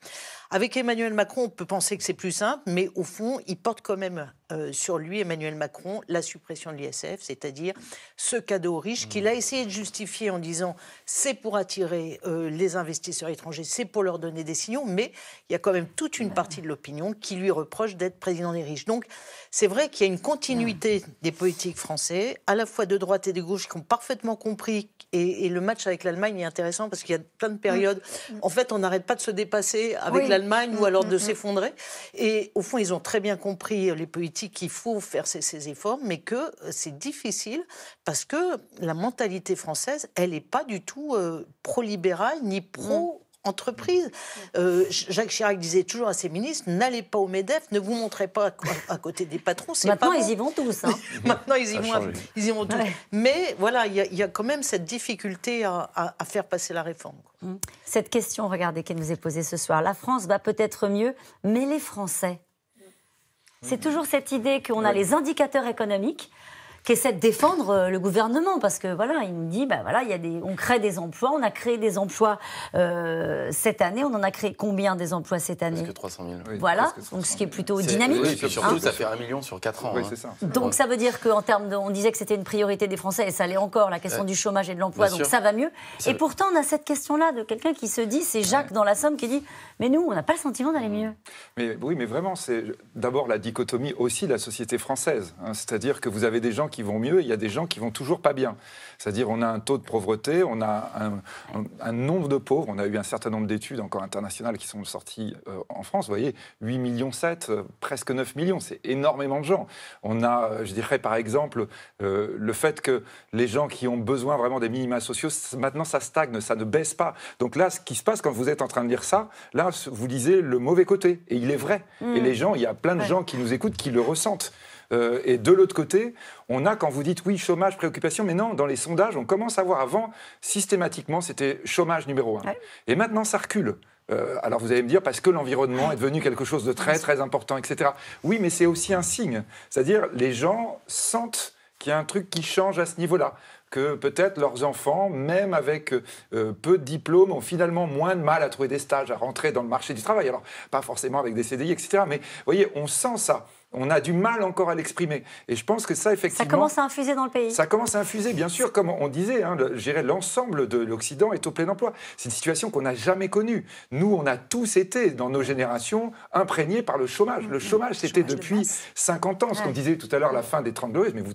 Avec Emmanuel Macron, on peut penser que c'est plus simple, mais au fond, il porte quand même euh, sur lui, Emmanuel Macron, la suppression de l'ISF, c'est-à-dire ce cadeau aux riches qu'il a essayé de justifier en disant c'est pour attirer euh, les investisseurs étrangers, c'est pour leur donner des signaux, mais il y a quand même toute une partie de l'opinion qui lui reproche d'être président des riches. Donc c'est vrai qu'il y a une continuité des politiques français, à la fois de droite et de gauche, qui ont parfaitement compris. Et, le match avec l'Allemagne est intéressant parce qu'il y a plein de périodes. Mm. En fait, on n'arrête pas de se dépasser avec la ou mm, alors mm, de mm. s'effondrer. Et au fond, ils ont très bien compris, euh, les politiques, qu'il faut faire ces, efforts, mais que euh, c'est difficile parce que la mentalité française, elle n'est pas du tout euh, pro-libérale ni pro entreprise. Euh, Jacques Chirac disait toujours à ses ministres n'allez pas au Medef, ne vous montrez pas à, côté des patrons. Maintenant, pas hein. ils y vont tous. Maintenant, ils y, vont, ils y tous. Mais voilà, il y, a quand même cette difficulté à, à, faire passer la réforme. Mm. Cette question, regardez, qui nous est posée ce soir la France va peut-être mieux, mais les Français. Mm. C'est toujours cette idée qu'on a les indicateurs économiques, essaie de défendre euh, le gouvernement parce que voilà, il me dit bah voilà, il y a des, on crée des emplois, on a créé des emplois euh, cette année, on en a créé combien des emplois cette année que 300 000. voilà, donc ce qui est plutôt dynamique. et surtout, hein ça fait un million sur 4 ans. Hein. Donc ça veut dire qu'en termes de, on disait que c'était une priorité des Français et ça l'est encore la question du chômage et de l'emploi, donc ça va mieux. et pourtant, on a cette question-là de quelqu'un qui se dit, c'est Jacques dans la Somme qui dit, mais nous, on n'a pas le sentiment d'aller mmh. mieux. Mais oui, mais vraiment, c'est d'abord la dichotomie aussi de la société française, hein. c'est-à-dire que vous avez des gens qui qui vont mieux, il y a des gens qui vont toujours pas bien. C'est-à-dire on a un taux de pauvreté, on a un, nombre de pauvres, on a eu un certain nombre d'études encore internationales qui sont sorties euh, en France, vous voyez, 8 millions 7, euh, presque 9 millions, c'est énormément de gens. On a, euh, je dirais par exemple, le fait que les gens qui ont besoin vraiment des minima sociaux, maintenant ça stagne, ça ne baisse pas. Donc là, ce qui se passe quand vous êtes en train de lire ça, là, vous lisez le mauvais côté, et il est vrai. Mmh. Et les gens, il y a plein de gens qui nous écoutent qui le ressentent. Euh, et de l'autre côté, on a, quand vous dites oui, chômage, préoccupation, mais non, dans les sondages, on commence à voir avant, systématiquement, c'était chômage numéro un. Et maintenant, ça recule. Euh, alors vous allez me dire, parce que l'environnement est devenu quelque chose de très très important, etc. Oui, mais c'est aussi un signe. C'est-à-dire, les gens sentent qu'il y a un truc qui change à ce niveau-là que peut-être leurs enfants, même avec euh, peu de diplômes, ont finalement moins de mal à trouver des stages, à rentrer dans le marché du travail. Alors, pas forcément avec des CDI, etc. Mais vous voyez, on sent ça on a du mal encore à l'exprimer. Et je pense que ça, effectivement. Ça commence à infuser dans le pays. Ça commence à infuser, bien sûr, comme on disait, hein, l'ensemble de l'Occident est au plein emploi. C'est une situation qu'on n'a jamais connue. Nous, on a tous été, dans nos générations, imprégnés par le chômage. le chômage, c'était depuis 50 ans. Ce qu'on disait tout à l'heure, la fin des 30 Glorieuses, mais vous,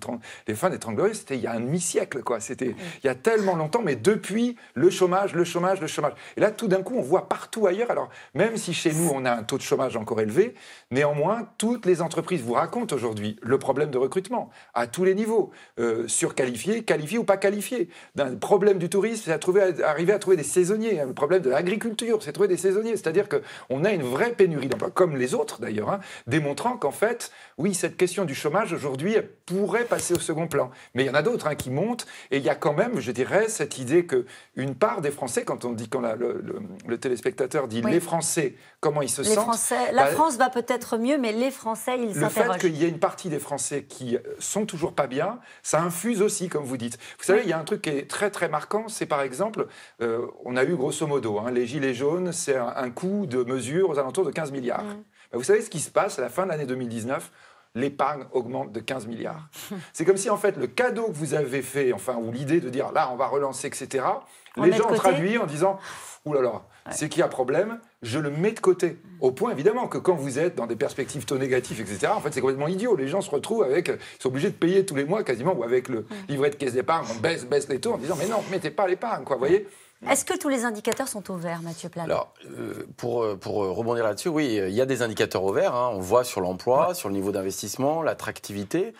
les fins des 30 Glorieuses, c'était il y a un demi-siècle, quoi. C'était il y a tellement longtemps, mais depuis, le chômage, le chômage, le chômage. Et là, tout d'un coup, on voit partout ailleurs. Alors, même si chez nous, on a un taux de chômage encore élevé, néanmoins, toutes les entreprises vous raconte aujourd'hui le problème de recrutement à tous les niveaux, euh, surqualifié qualifié ou pas qualifié. D'un problème du tourisme, c'est arriver à trouver des saisonniers. Un Le problème de l'agriculture, c'est trouver des saisonniers. C'est-à-dire qu'on a une vraie pénurie d'emplois, comme les autres d'ailleurs, hein, démontrant qu'en fait, oui, cette question du chômage aujourd'hui pourrait passer au second plan. Mais il y en a d'autres hein, qui montent et il y a quand même, je dirais, cette idée que une part des Français, quand on dit quand le, téléspectateur dit les Français, comment ils se les sentent Français, La bah, France va peut-être mieux, mais les Français, ils s'interrogent. Le fait qu'il y ait une partie des Français qui euh, sont toujours pas bien, ça infuse aussi, comme vous dites. Vous savez, il y a un truc qui est très très marquant, c'est par exemple, euh, on a eu grosso modo hein, les gilets jaunes, c'est un, coût de mesure aux alentours de 15 milliards. Mm. Vous savez ce qui se passe à la fin de l'année 2019 l'épargne augmente de 15 milliards. C'est comme si, en fait, le cadeau que vous avez fait, enfin, ou l'idée de dire, là, on va relancer, etc., les gens ont traduit en disant, oulala, là là, c'est qui a problème, je le mets de côté. Au point, évidemment, que quand vous êtes dans des perspectives taux négatifs, etc., en fait, c'est complètement idiot. Les gens se retrouvent avec, ils sont obligés de payer tous les mois quasiment, ou avec le livret de caisse d'épargne, on baisse, baisse les taux en disant, mais non, mettez pas l'épargne, quoi, vous voyez Mm. Est-ce que tous les indicateurs sont au vert, Mathieu Plat Alors, euh, pour, euh, pour euh, rebondir là-dessus, oui, il y a des indicateurs au vert. Hein. On voit sur l'emploi, sur le niveau d'investissement, l'attractivité.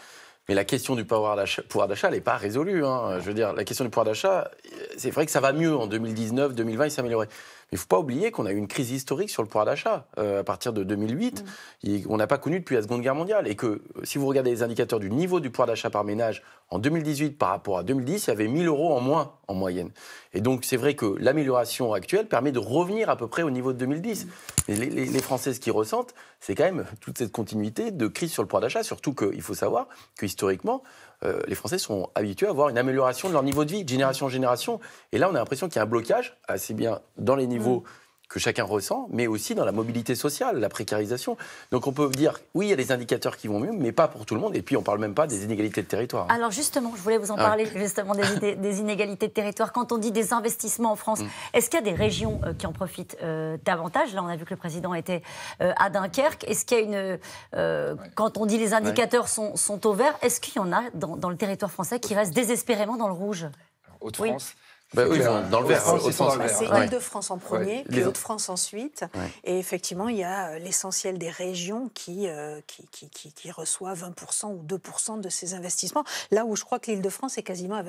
Mais la question du pouvoir d'achat, elle n'est pas résolue. Hein. Je veux dire, la question du pouvoir d'achat, c'est vrai que ça va mieux en 2019, 2020, il s'est amélioré il ne faut pas oublier qu'on a eu une crise historique sur le pouvoir d'achat euh, à partir de 2008, mm. on n'a pas connu depuis la Seconde Guerre mondiale. Et que euh, si vous regardez les indicateurs du niveau du pouvoir d'achat par ménage en 2018 par rapport à 2010, il y avait 1000 euros en moins en moyenne. Et donc c'est vrai que l'amélioration actuelle permet de revenir à peu près au niveau de 2010. Mm. Les, les, les Françaises qui ressentent, c'est quand même toute cette continuité de crise sur le pouvoir d'achat, surtout qu'il faut savoir que historiquement, euh, les Français sont habitués à avoir une amélioration de leur niveau de vie, de génération en génération. Et là, on a l'impression qu'il y a un blocage, assez bien dans les niveaux. Mmh que chacun ressent, mais aussi dans la mobilité sociale, la précarisation. Donc on peut dire, oui, il y a des indicateurs qui vont mieux, mais pas pour tout le monde. Et puis on ne parle même pas des inégalités de territoire. Hein. Alors justement, je voulais vous en ah. parler justement des, inégalités de territoire. Quand on dit des investissements en France, mm. est-ce qu'il y a des régions euh, qui en profitent euh, davantage Là, on a vu que le président était euh, à Dunkerque. Est-ce qu'il y a une... Quand on dit les indicateurs sont, sont, au vert, est-ce qu'il y en a dans, le territoire français qui reste désespérément dans le rouge Haute-France bah oui, dans le C'est lîle de france en premier, puis Hauts-de-France ensuite. Et effectivement, il y a euh, l'essentiel des régions qui, euh, qui, qui, reçoivent 20% ou 2% de ces investissements. Là où je crois que l'Île-de-France est quasiment à 25%.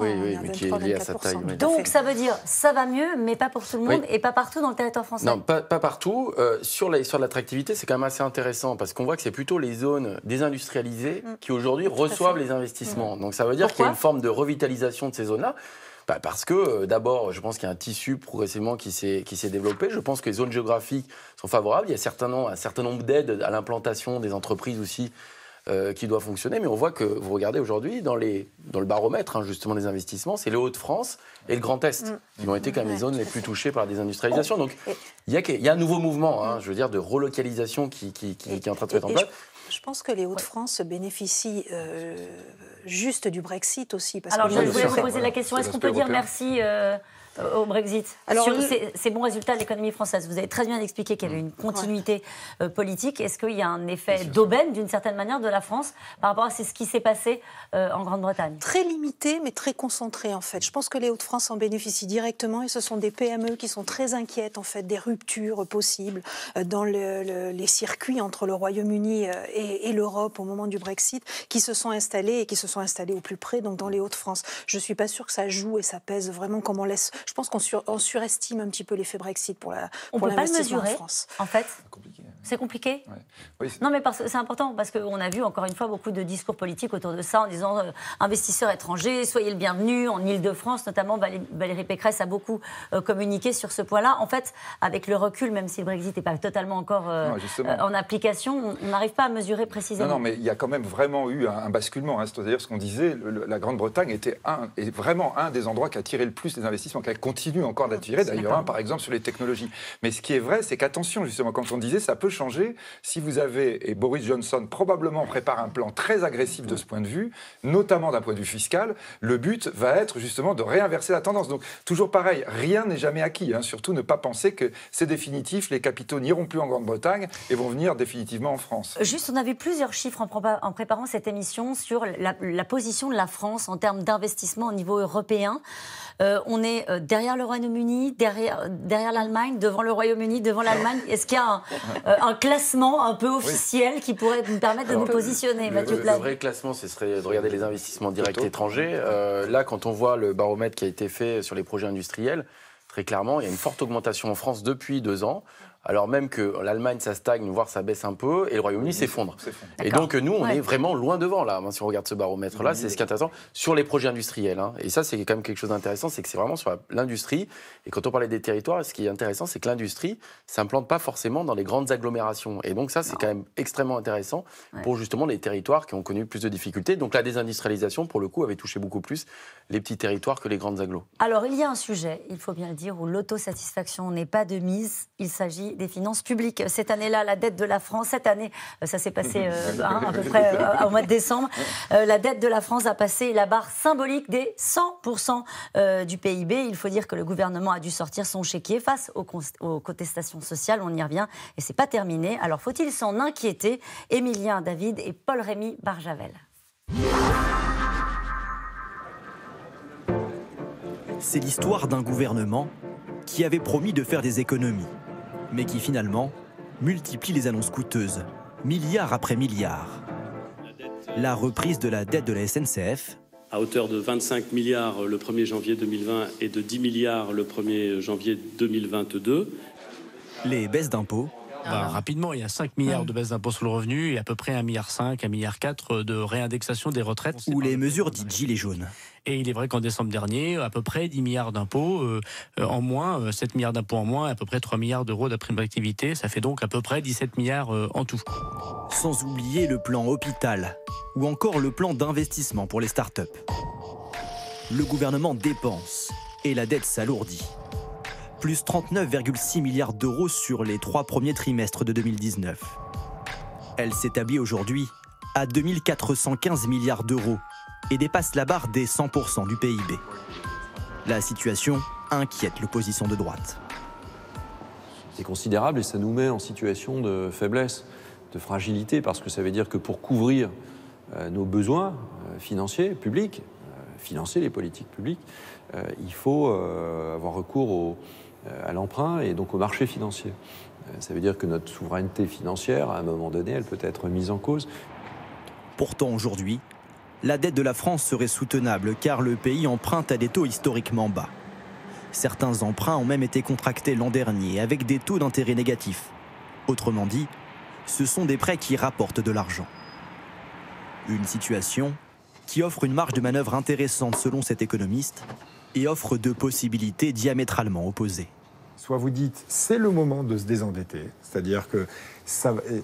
Oui, hein, oui, à mais Donc ça veut dire ça va mieux, mais pas pour tout le monde et pas partout dans le territoire français. Non, pas, partout. Euh, sur l'histoire de l'attractivité, c'est quand même assez intéressant parce qu'on voit que c'est plutôt les zones désindustrialisées mm. qui aujourd'hui reçoivent les investissements. Mm. Donc ça veut dire qu'il y a une forme de revitalisation de ces zones-là. Bah, parce que euh, d'abord, je pense qu'il y a un tissu progressivement qui s'est développé. Je pense que les zones géographiques sont favorables. Il y a un certain nombre d'aides à l'implantation des entreprises aussi euh, qui doivent fonctionner. Mais on voit que, vous regardez aujourd'hui, dans, les, dans le baromètre hein, justement des investissements, c'est le Hauts-de-France et le Grand Est mm. qui ont été quand même les zones les plus touchées par la désindustrialisation. Donc il y, y, a un nouveau mouvement, hein, mm. je veux dire, de relocalisation qui, qui, qui est en train de se mettre en place. Je pense que les Hauts-de-France bénéficient euh, juste du Brexit aussi. Alors, je voulais vous poser la question. Est-ce qu'on peut dire merci euh, au Brexit Alors, sur ces, bons résultats de l'économie française Vous avez très bien expliqué qu'il y avait une continuité euh, politique. Est-ce qu'il y a un effet d'aubaine, d'une certaine manière, de la France par rapport à ce qui s'est passé euh, en Grande-Bretagne Très limité, mais très concentré, en fait. Je pense que les Hauts-de-France en bénéficient directement et ce sont des PME qui sont très inquiètes, en fait, des ruptures possibles euh, dans les circuits entre le Royaume-Uni et, et l'Europe au moment du Brexit, qui se sont installés et qui se sont installés au plus près, donc dans les Hauts-de-France. Je ne suis pas sûre que ça joue et ça pèse vraiment comme on laisse je pense qu'on sur, surestime un petit peu l'effet Brexit pour la, on peut pas le mesurer, en France. fait, c'est compliqué oui, Non, mais c'est important parce qu'on a vu encore une fois beaucoup de discours politiques autour de ça en disant euh, investisseurs étrangers, soyez le bienvenu en Ile-de-France, notamment Valérie Pécresse a beaucoup euh, communiqué sur ce point-là. En fait, avec le recul, même si le Brexit n'est pas totalement encore euh, en application, on n'arrive pas à mesurer précisément. Non, mais il y a quand même vraiment eu un, basculement. Hein. C'est-à-dire ce qu'on disait, la Grande-Bretagne était un, est vraiment un des endroits qui a tiré le plus des investissements, qu'elle continue encore d'attirer d'ailleurs, par exemple sur les technologies. Mais ce qui est vrai, c'est qu'attention justement, quand on disait ça peut si vous avez, et Boris Johnson probablement prépare un plan très agressif de ce point de vue, notamment d'un point de vue fiscal, le but va être justement de réinverser la tendance. Donc toujours pareil, rien n'est jamais acquis, hein. surtout ne pas penser que c'est définitif, les capitaux n'iront plus en Grande-Bretagne et vont venir définitivement en France. Juste, on avait plusieurs chiffres en, préparant cette émission sur la position de la France en termes d'investissement au niveau européen. Euh, on est euh, derrière le Royaume-Uni, derrière, l'Allemagne, devant le Royaume-Uni, devant l'Allemagne. Est-ce qu'il y a un, euh, classement un peu officiel qui pourrait nous permettre de nous positionner, le, Mathieu le vrai classement, ce serait de regarder les investissements directs étrangers. là, quand on voit le baromètre qui a été fait sur les projets industriels, très clairement, il y a une forte augmentation en France depuis deux ans alors même que l'Allemagne, ça stagne, voire ça baisse un peu, et le Royaume-Uni s'effondre. Et donc, nous, on est vraiment loin devant, là, hein, si on regarde ce baromètre-là, c'est ce qui est intéressant, sur les projets industriels. Hein. Et ça, c'est quand même quelque chose d'intéressant, c'est que c'est vraiment sur l'industrie. Et quand on parlait des territoires, ce qui est intéressant, c'est que l'industrie s'implante pas forcément dans les grandes agglomérations. Et donc, ça, c'est quand même extrêmement intéressant pour justement les territoires qui ont connu plus de difficultés. Donc, la désindustrialisation, pour le coup, avait touché beaucoup plus les petits territoires que les grandes agglos. Alors, il y a un sujet, il faut bien le dire, où l'autosatisfaction n'est pas de mise. Il s'agit des Finances publiques. Cette année-là, la dette de la France, cette année, euh, ça s'est passé euh, hein, à peu près euh, au mois de décembre, la dette de la France a passé la barre symbolique des 100% du PIB. Il faut dire que le gouvernement a dû sortir son chéquier face aux, aux contestations sociales, on y revient, et c'est pas terminé. Alors faut-il s'en inquiéter Émilien David et Paul-Rémy Barjavel. C'est l'histoire d'un gouvernement qui avait promis de faire des économies mais qui finalement multiplie les annonces coûteuses, milliards après milliards. La reprise de la dette de la SNCF, à hauteur de 25 milliards le 1er janvier 2020 et de 10 milliards le 1er janvier 2022. Les baisses d'impôts ah bah, bah rapidement, il y a 5 milliards ah de baisse d'impôts sur le revenu et à peu près 1,5 milliard, 1,4 milliard de réindexation des retraites. Ou les mesures dites gilets jaunes. Et il est vrai qu'en décembre dernier, à peu près 10 euh, euh, euh, milliards d'impôts en moins, 7 milliards d'impôts en moins, à peu près 3 milliards d'euros d'après d'activité. Ça fait donc à peu près 17 milliards en tout. Sans oublier le plan hôpital ou encore le plan d'investissement pour les start-up. Le gouvernement dépense et la dette s'alourdit plus 39,6 milliards d'euros sur les trois premiers trimestres de 2019. Elle s'établit aujourd'hui à 2415 milliards d'euros et dépasse la barre des 100% du PIB. La situation inquiète l'opposition de droite. C'est considérable et ça nous met en situation de faiblesse, de fragilité, parce que ça veut dire que pour couvrir euh, nos besoins euh, financiers, publics, euh, financer les politiques publiques, il faut avoir recours aux euh, à l'emprunt et donc au marché financier. Euh, ça veut dire que notre souveraineté financière, à un moment donné, elle peut être mise en cause. Pourtant, aujourd'hui, la dette de la France serait soutenable car le pays emprunte à des taux historiquement bas. Certains emprunts ont même été contractés l'an dernier avec des taux d'intérêt négatifs. Autrement dit, ce sont des prêts qui rapportent de l'argent. Une situation qui offre une marge de manœuvre intéressante selon cet économiste et offre deux possibilités diamétralement opposées. Soit vous dites, c'est le moment de se désendetter, c'est-à-dire que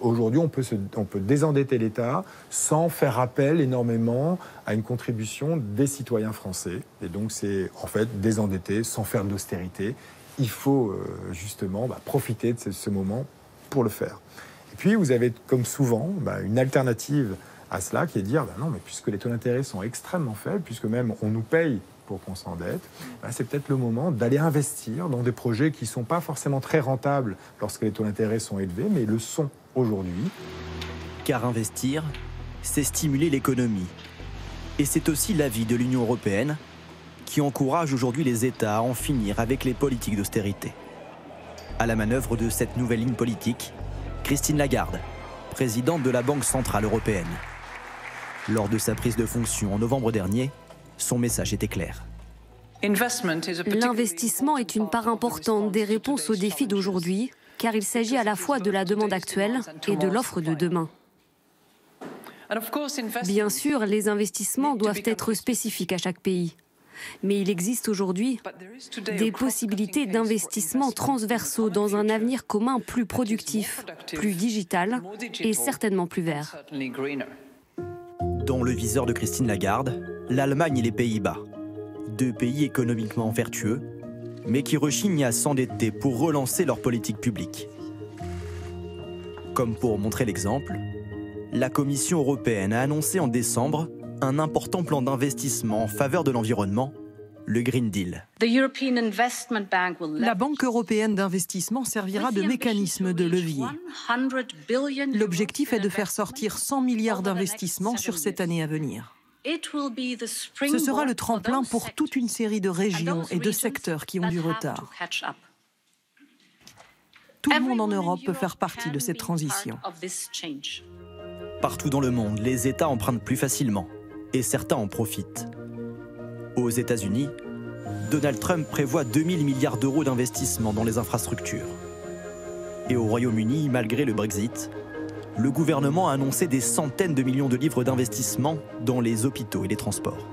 aujourd'hui, on, peut on peut désendetter l'État sans faire appel énormément à une contribution des citoyens français. Et donc, c'est en fait désendetter sans faire d'austérité. Il faut euh, justement bah, profiter de ce, moment pour le faire. Et puis, vous avez, comme souvent, bah, une alternative à cela qui est de dire, bah, non, mais puisque les taux d'intérêt sont extrêmement faibles, puisque même on nous paye pour qu'on s'endette, bah, c'est peut-être le moment d'aller investir dans des projets qui ne sont pas forcément très rentables lorsque les taux d'intérêt sont élevés, mais le sont aujourd'hui. Car investir, c'est stimuler l'économie. Et c'est aussi l'avis de l'Union européenne qui encourage aujourd'hui les États à en finir avec les politiques d'austérité. À la manœuvre de cette nouvelle ligne politique, Christine Lagarde, présidente de la Banque centrale européenne. Lors de sa prise de fonction en novembre dernier, son message était clair. L'investissement est une part importante des réponses aux défis d'aujourd'hui, car il s'agit à la fois de la demande actuelle et de l'offre de demain. Bien sûr, les investissements doivent être spécifiques à chaque pays. Mais il existe aujourd'hui des possibilités d'investissements transversaux dans un avenir commun plus productif, plus digital et certainement plus vert. Dans le viseur de Christine Lagarde, l'Allemagne et les Pays-Bas, deux pays économiquement vertueux, mais qui rechignent à s'endetter pour relancer leur politique publique. Comme pour montrer l'exemple, la Commission européenne a annoncé en décembre un important plan d'investissement en faveur de l'environnement, le Green Deal. La Banque européenne d'investissement servira de mécanisme de levier. L'objectif est de faire sortir 100 milliards d'investissements sur cette année à venir. Ce sera le tremplin pour toute une série de régions et de secteurs qui ont du retard. Tout le monde en Europe peut faire partie de cette transition. Partout dans le monde, les États empruntent plus facilement et certains en profitent. Aux États-Unis, Donald Trump prévoit 2000 milliards d'euros d'investissement dans les infrastructures. Et au Royaume-Uni, malgré le Brexit, le gouvernement a annoncé des centaines de millions de livres d'investissement dans les hôpitaux et les transports.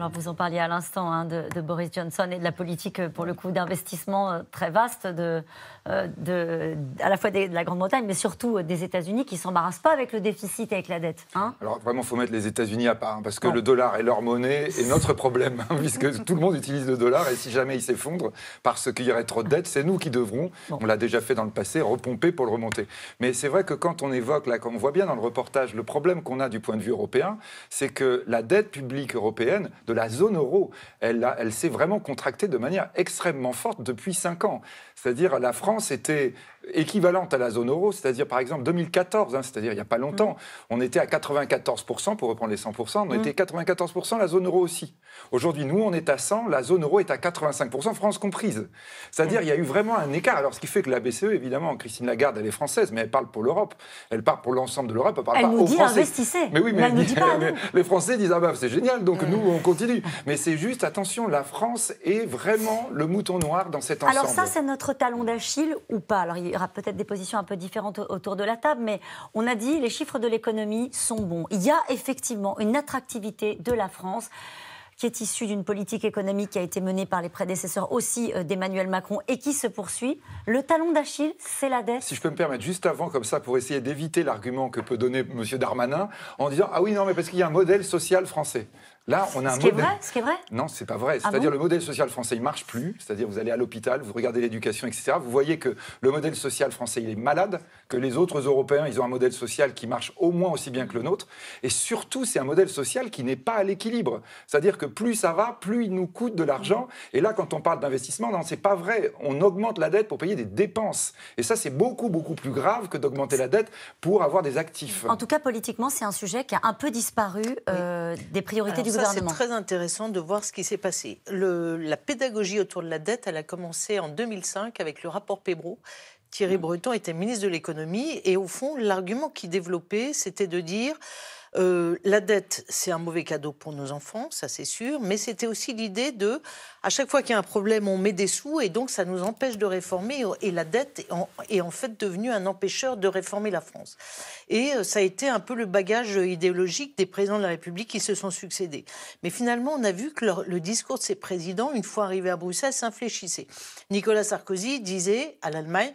Alors vous en parliez à l'instant hein, de, Boris Johnson et de la politique euh, pour le coup d'investissement euh, très vaste euh, de, à la fois de la Grande-Bretagne mais surtout des États-Unis qui s'embarrassent pas avec le déficit et avec la dette. Hein. Alors vraiment, faut mettre les États-Unis à part hein, parce que le dollar est leur monnaie et notre problème puisque tout le monde utilise le dollar et si jamais il s'effondre parce qu'il y aurait trop de dettes, c'est nous qui devrons, on l'a déjà fait dans le passé, repomper pour le remonter. Mais c'est vrai que quand on évoque là, quand on voit bien dans le reportage le problème qu'on a du point de vue européen, c'est que la dette publique européenne de la zone euro. Elle, elle s'est vraiment contractée de manière extrêmement forte depuis 5 ans. C'est-à-dire la France était équivalente à la zone euro, c'est-à-dire par exemple 2014, hein, c'est-à-dire il n'y a pas longtemps, mm. on était à 94%, pour reprendre les 100%, on mm. était 94%, la zone euro aussi. Aujourd'hui, nous, on est à 100, la zone euro est à 85%, France comprise. C'est-à-dire mm. il y a eu vraiment un écart. Alors ce qui fait que la BCE, évidemment, Christine Lagarde, elle est française, mais elle parle pour l'Europe, elle parle pour l'ensemble de l'Europe, elle parle pas aux dit Français. Investissez. Mais oui, mais, les Français disent ah bah c'est génial, donc nous on continue. Mais c'est juste attention, la France est vraiment le mouton noir dans cet ensemble. Alors ça, c'est notre talon d'Achille ou pas Alors, il y aura peut-être des positions un peu différentes autour de la table, mais on a dit les chiffres de l'économie sont bons. Il y a effectivement une attractivité de la France qui est issue d'une politique économique qui a été menée par les prédécesseurs aussi euh, d'Emmanuel Macron et qui se poursuit. Le talon d'Achille, c'est la dette. Si je peux me permettre, juste avant, comme ça, pour essayer d'éviter l'argument que peut donner M. Darmanin, en disant Ah oui, non, mais parce qu'il y a un modèle social français. Là, on a un ce Qui est vrai, ce qui est vrai Non, c'est pas vrai. Ah c'est-à-dire que le modèle social français, il marche plus. C'est-à-dire vous allez à l'hôpital, vous regardez l'éducation, etc. Vous voyez que le modèle social français, il est malade, que les autres Européens, ils ont un modèle social qui marche au moins aussi bien que le nôtre. Et surtout, c'est un modèle social qui n'est pas à l'équilibre. C'est-à-dire que plus ça va, plus il nous coûte de l'argent. Mmh. Et là, quand on parle d'investissement, non, c'est pas vrai. On augmente la dette pour payer des dépenses. Et ça, c'est beaucoup, beaucoup plus grave que d'augmenter la dette pour avoir des actifs. En tout cas, politiquement, c'est un sujet qui a un peu disparu euh, des priorités du gouvernement c'est très intéressant de voir ce qui s'est passé. la pédagogie autour de la dette, elle a commencé en 2005 avec le rapport Pébro. Thierry mm. Breton était ministre de l'économie et au fond, l'argument qu'il développait, c'était de dire euh, la dette, c'est un mauvais cadeau pour nos enfants, ça c'est sûr, mais c'était aussi l'idée de, à chaque fois qu'il y a un problème, on met des sous et donc ça nous empêche de réformer. Et la dette est en, fait devenue un empêcheur de réformer la France. Et euh, ça a été un peu le bagage idéologique des présidents de la République qui se sont succédés. Mais finalement, on a vu que le discours de ces présidents, une fois arrivés à Bruxelles, s'infléchissait. Nicolas Sarkozy disait à l'Allemagne,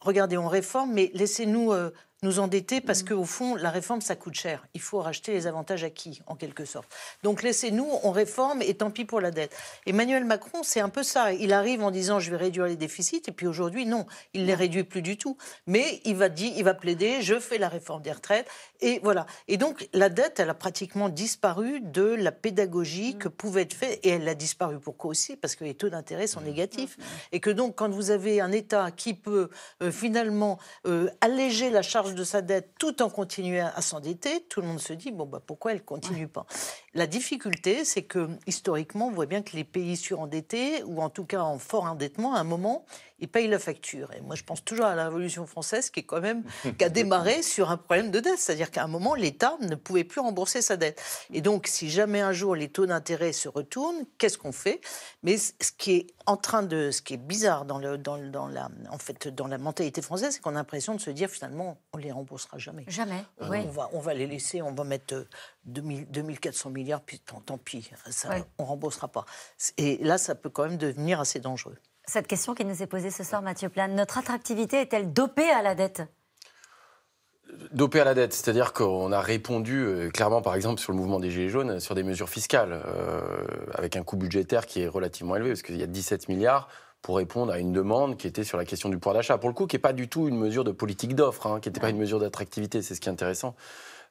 regardez, on réforme, mais laissez-nous... Euh, nous endetter parce mm. qu'au fond, la réforme, ça coûte cher. Il faut racheter les avantages acquis, en quelque sorte. Donc laissez-nous, on réforme et tant pis pour la dette. Emmanuel Macron, c'est un peu ça. Il arrive en disant je vais réduire les déficits et puis aujourd'hui, non, il ne les réduit plus du tout. Mais il va, dire, il va plaider je fais la réforme des retraites et voilà. Et donc la dette, elle a pratiquement disparu de la pédagogie mm. que pouvait être faite et elle a disparu pourquoi aussi Parce que les taux d'intérêt sont mm. négatifs. Et que donc, quand vous avez un État qui peut euh, finalement euh, alléger la charge de sa dette tout en continuant à s'endetter, tout le monde se dit bon bah pourquoi elle continue pas La difficulté, c'est que historiquement, on voit bien que les pays surendettés ou en tout cas en fort endettement, à un moment, ils payent la facture. Et moi, je pense toujours à la Révolution française qui est quand même qui a démarré sur un problème de dette, c'est-à-dire qu'à un moment, l'État ne pouvait plus rembourser sa dette. Et donc, si jamais un jour les taux d'intérêt se retournent, qu'est-ce qu'on fait Mais ce qui est en train de, ce qui est bizarre dans, le, la, en fait, dans la mentalité française, c'est qu'on a l'impression de se dire finalement, on les remboursera jamais. Jamais. Euh, on va, on va les laisser, on va mettre 2000, euh, 2400 milliards, puis tant, pis, ça, ne on remboursera pas. Et là, ça peut quand même devenir assez dangereux cette question qui nous est posée ce soir, Mathieu Plane. Notre attractivité est-elle dopée à la dette Dopée à la dette, c'est-à-dire qu'on a répondu euh, clairement, par exemple, sur le mouvement des Gilets jaunes, sur des mesures fiscales, euh, avec un coût budgétaire qui est relativement élevé, parce qu'il y a 17 milliards pour répondre à une demande qui était sur la question du pouvoir d'achat. Pour le coup, qui n'est pas du tout une mesure de politique d'offre, hein, qui n'était pas une mesure d'attractivité, c'est ce qui est intéressant.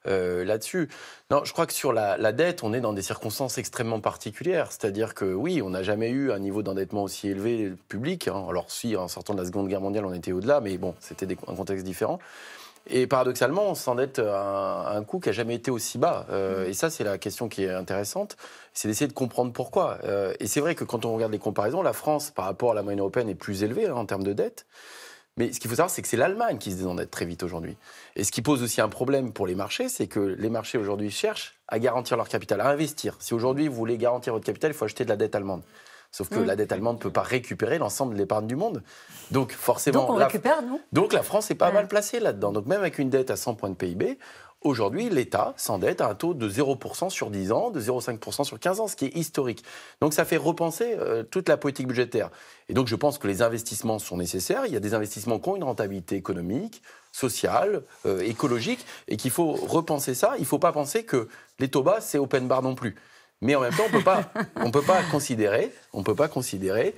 Euh, là-dessus. Non, je crois que sur la, dette, on est dans des circonstances extrêmement particulières. C'est-à-dire que oui, on n'a jamais eu un niveau d'endettement aussi élevé public. Hein. Alors si, en sortant de la Seconde Guerre mondiale, on était au-delà, mais bon, c'était un contexte différent. Et paradoxalement, on s'endette à, un coût qui n'a jamais été aussi bas. Euh, mmh. Et ça, c'est la question qui est intéressante, c'est d'essayer de comprendre pourquoi. Euh, et c'est vrai que quand on regarde les comparaisons, la France, par rapport à la moyenne européenne, est plus élevée hein, en termes de dette. Mais ce qu'il faut savoir, c'est que c'est l'Allemagne qui se désendette très vite aujourd'hui. Et ce qui pose aussi un problème pour les marchés, c'est que les marchés aujourd'hui cherchent à garantir leur capital, à investir. Si aujourd'hui vous voulez garantir votre capital, il faut acheter de la dette allemande. Sauf que la dette allemande ne peut pas récupérer l'ensemble de l'épargne du monde. Donc forcément. on la... récupère, Donc la France n'est pas mal placée là-dedans. Donc même avec une dette à 100 points de PIB, aujourd'hui, l'État s'endette à un taux de 0% sur 10 ans, de 0,5% sur 15 ans, ce qui est historique. Donc ça fait repenser euh, toute la politique budgétaire. Et donc je pense que les investissements sont nécessaires. Il y a des investissements qui ont une rentabilité économique, sociale, euh, écologique, et qu'il faut repenser ça. Il ne faut pas penser que les taux bas, c'est open bar non plus. Mais en même temps, on peut pas, on peut pas considérer, on peut pas considérer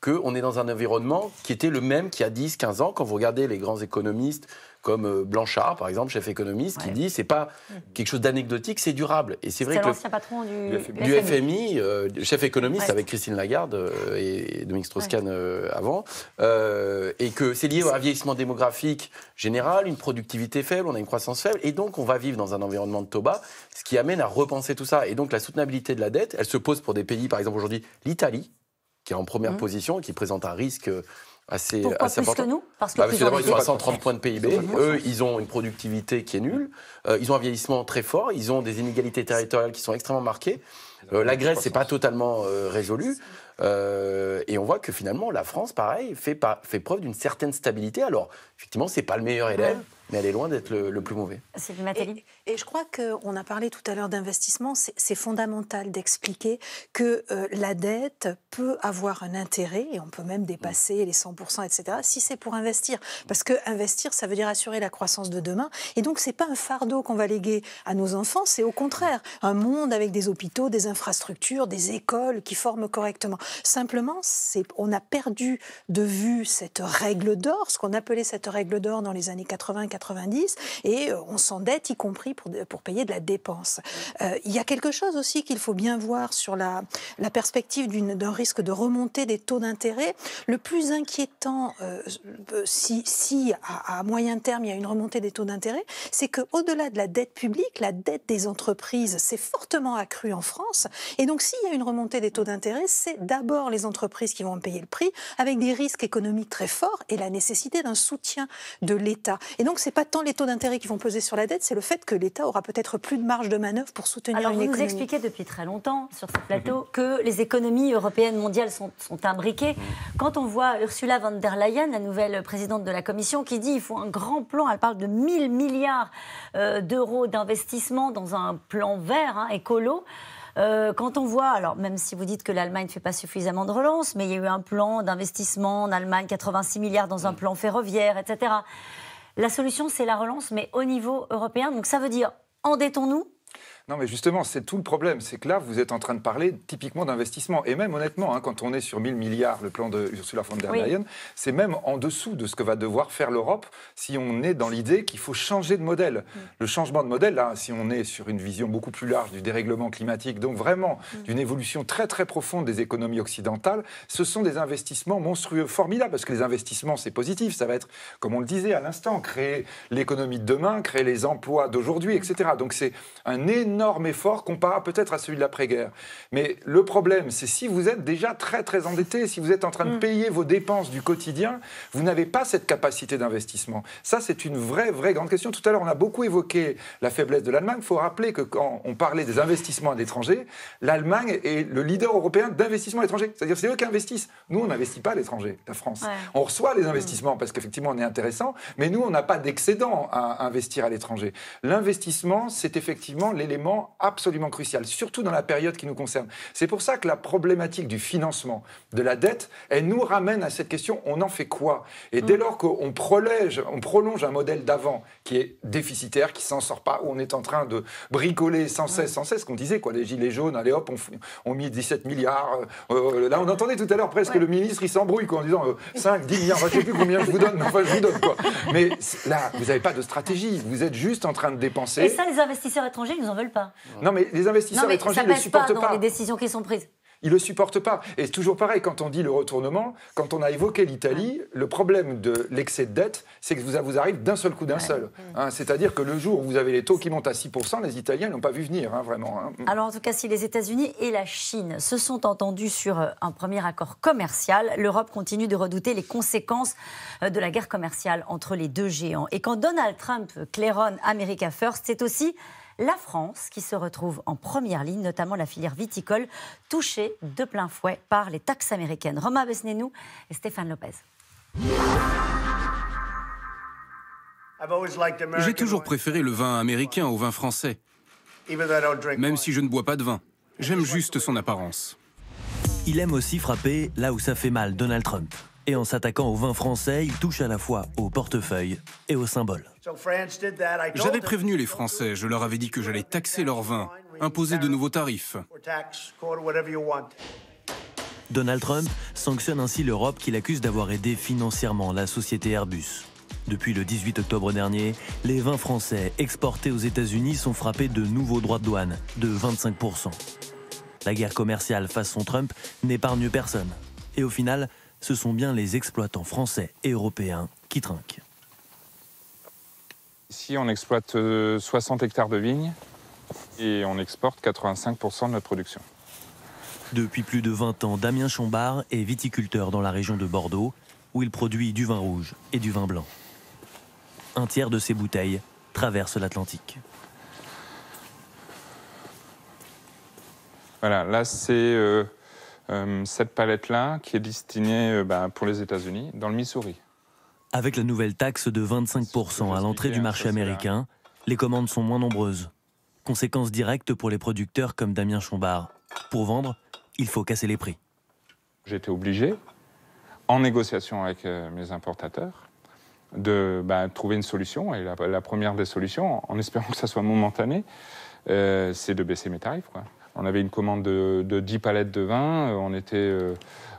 qu'on est dans un environnement qui était le même qu'il y a 10, 15 ans. Quand vous regardez les grands économistes comme euh, Blanchard, par exemple, chef économiste, qui dit c'est pas mm. quelque chose d'anecdotique, c'est durable. Et c'est vrai que l'ancien patron du, FMI, euh, chef économiste avec Christine Lagarde euh, et Dominique Strauss-Kahn avant, et que c'est lié à vieillissement démographique général, une productivité faible, on a une croissance faible, et donc on va vivre dans un environnement de toba, ce qui amène à repenser tout ça. Et donc la soutenabilité de la dette, elle se pose pour des pays, par exemple aujourd'hui l'Italie, qui est en première mm. position et qui présente un risque assez, Pourquoi plus important. que nous Parce que bah, ils ont 130 points de PIB. Eux, ils ont une productivité qui est nulle. Euh, ils ont un vieillissement très fort. Ils ont des inégalités territoriales qui sont extrêmement marquées. Euh, la Grèce, c'est pas totalement euh, résolu. et on voit que finalement, la France, pareil, fait, pas, fait preuve d'une certaine stabilité. Alors, effectivement, c'est pas le meilleur élève mais elle est loin d'être le, plus mauvais. Et, et je crois qu'on a parlé tout à l'heure d'investissement, c'est fondamental d'expliquer que euh, la dette peut avoir un intérêt, et on peut même dépasser les 100%, etc., si c'est pour investir. Parce que investir, ça veut dire assurer la croissance de demain, et donc c'est pas un fardeau qu'on va léguer à nos enfants, c'est au contraire un monde avec des hôpitaux, des infrastructures, des écoles qui forment correctement. Simplement, on a perdu de vue cette règle d'or, ce qu'on appelait cette règle d'or dans les années 80 90, et euh, on s'endette, y compris pour, pour payer de la dépense. Euh, il y a quelque chose aussi qu'il faut bien voir sur la, la perspective d'un risque de remontée des taux d'intérêt. Le plus inquiétant, euh, si, si à, moyen terme il y a une remontée des taux d'intérêt, c'est qu'au-delà de la dette publique, la dette des entreprises s'est fortement accrue en France. Et donc, s'il y a une remontée des taux d'intérêt, c'est d'abord les entreprises qui vont payer le prix, avec des risques économiques très forts et la nécessité d'un soutien de l'État. Et donc, c'est pas tant les taux d'intérêt qui vont peser sur la dette, c'est le fait que l'État aura peut-être plus de marge de manœuvre pour soutenir Alors, une vous vous expliquez depuis très longtemps sur ce plateau que les économies européennes mondiales sont, imbriquées. Quand on voit Ursula von der Leyen, la nouvelle présidente de la Commission, qui dit qu'il faut un grand plan, elle parle de 1000 milliards euh, d'euros d'investissement dans un plan vert, hein, écolo. Euh, quand on voit, alors même si vous dites que l'Allemagne ne fait pas suffisamment de relance, mais il y a eu un plan d'investissement en Allemagne, 86 milliards dans un mm. plan ferroviaire, etc. La solution, c'est la relance, mais au niveau européen. Donc ça veut dire endettons-nous non, mais justement, c'est tout le problème. C'est que là, vous êtes en train de parler typiquement d'investissement. Et même, honnêtement, hein, quand on est sur 1000 milliards, le plan de Ursula von der Leyen, c'est même en dessous de ce que va devoir faire l'Europe si on est dans l'idée qu'il faut changer de modèle. Mm. Le changement de modèle, là, si on est sur une vision beaucoup plus large du dérèglement climatique, donc vraiment mm. d'une évolution très, très profonde des économies occidentales, ce sont des investissements monstrueux, formidables, parce que les investissements, c'est positif. Ça va être, comme on le disait à l'instant, créer l'économie de demain, créer les emplois d'aujourd'hui, etc. Donc c'est un énorme énorme effort comparé peut-être à celui de l'après-guerre. Mais le problème, c'est si vous êtes déjà très très endetté, si vous êtes en train de mm. payer vos dépenses du quotidien, vous n'avez pas cette capacité d'investissement. Ça, c'est une vraie, vraie grande question. Tout à l'heure, on a beaucoup évoqué la faiblesse de l'Allemagne. Il faut rappeler que quand on parlait des investissements à l'étranger, l'Allemagne est le leader européen d'investissement à l'étranger. C'est-à-dire, c'est eux qui investissent. Nous, on n'investit pas à l'étranger, la France. On reçoit les mm. investissements parce qu'effectivement, on est intéressant, mais nous, on n'a pas d'excédent à investir à l'étranger. L'investissement, c'est effectivement l'élément absolument crucial, surtout dans la période qui nous concerne. C'est pour ça que la problématique du financement, de la dette, elle nous ramène à cette question on en fait quoi Et dès mm. lors qu'on prolonge, on prolonge un modèle d'avant qui est déficitaire, qui s'en sort pas, où on est en train de bricoler sans cesse, mm. sans cesse, qu'on disait quoi, les gilets jaunes, allez hop, on, on mis 17 milliards. Euh, euh, là, on entendait tout à l'heure presque le ministre, il s'embrouille en disant 5, euh, 10 milliards, je ne sais plus combien je vous donne, mais enfin je vous donne quoi. Mais là, vous n'avez pas de stratégie, vous êtes juste en train de dépenser. Et ça, les investisseurs étrangers, ils nous en veulent pas. Non, mais les investisseurs étrangers ne le supportent pas. les décisions qui sont prises. Ils ne le supportent pas. Et c'est toujours pareil, quand on dit le retournement, quand on a évoqué l'Italie, le problème de l'excès de dette, c'est que ça vous arrive d'un seul coup, d'un seul. Hein, c'est-à-dire que le jour où vous avez les taux qui montent à 6%, les Italiens n'ont pas vu venir, hein, vraiment. Hein. Mm. Alors en tout cas, si les États-Unis et la Chine se sont entendus sur euh, un premier accord commercial, l'Europe continue de redouter les conséquences euh, de la guerre commerciale entre les deux géants. Et quand Donald Trump claironne America First, c'est aussi la France qui se retrouve en première ligne, notamment la filière viticole, touchée de plein fouet par les taxes américaines. Romain Besnénou et Stéphane Lopez. J'ai toujours préféré le vin américain au vin français, même si je ne bois pas de vin. J'aime juste son apparence. Il aime aussi frapper là où ça fait mal, Donald Trump. Et en s'attaquant aux vins français, il touche à la fois au portefeuille et au symbole. J'avais prévenu les Français, je leur avais dit que j'allais taxer leurs vins, imposer de nouveaux tarifs. Donald Trump sanctionne ainsi l'Europe qu'il accuse d'avoir aidé financièrement la société Airbus. Depuis le 18 octobre dernier, les vins français exportés aux États-Unis sont frappés de nouveaux droits de douane, de 25%. La guerre commerciale face son Trump n'épargne personne. Et au final, ce sont bien les exploitants français et européens qui trinquent. Ici, on exploite 60 euh, hectares de vignes et on exporte 85% de notre production. Depuis plus de 20 ans, Damien Chombard est viticulteur dans la région de Bordeaux, où il produit du vin rouge et du vin blanc. Un tiers de ses bouteilles traverse l'Atlantique. Voilà, là c'est euh, euh, cette palette-là qui est destinée euh, bah, pour les États-Unis, dans le Missouri. Avec la nouvelle taxe de 25% à l'entrée du marché américain, les commandes sont moins nombreuses. Conséquence directe pour les producteurs comme Damien Chombard. Pour vendre, il faut casser les prix. J'étais obligé, en négociation avec euh, mes importateurs, de bah, trouver une solution. Et la, première des solutions, en espérant que ça soit momentané, c'est de baisser mes tarifs. On avait une commande de, 10 palettes de vin, euh, on était euh,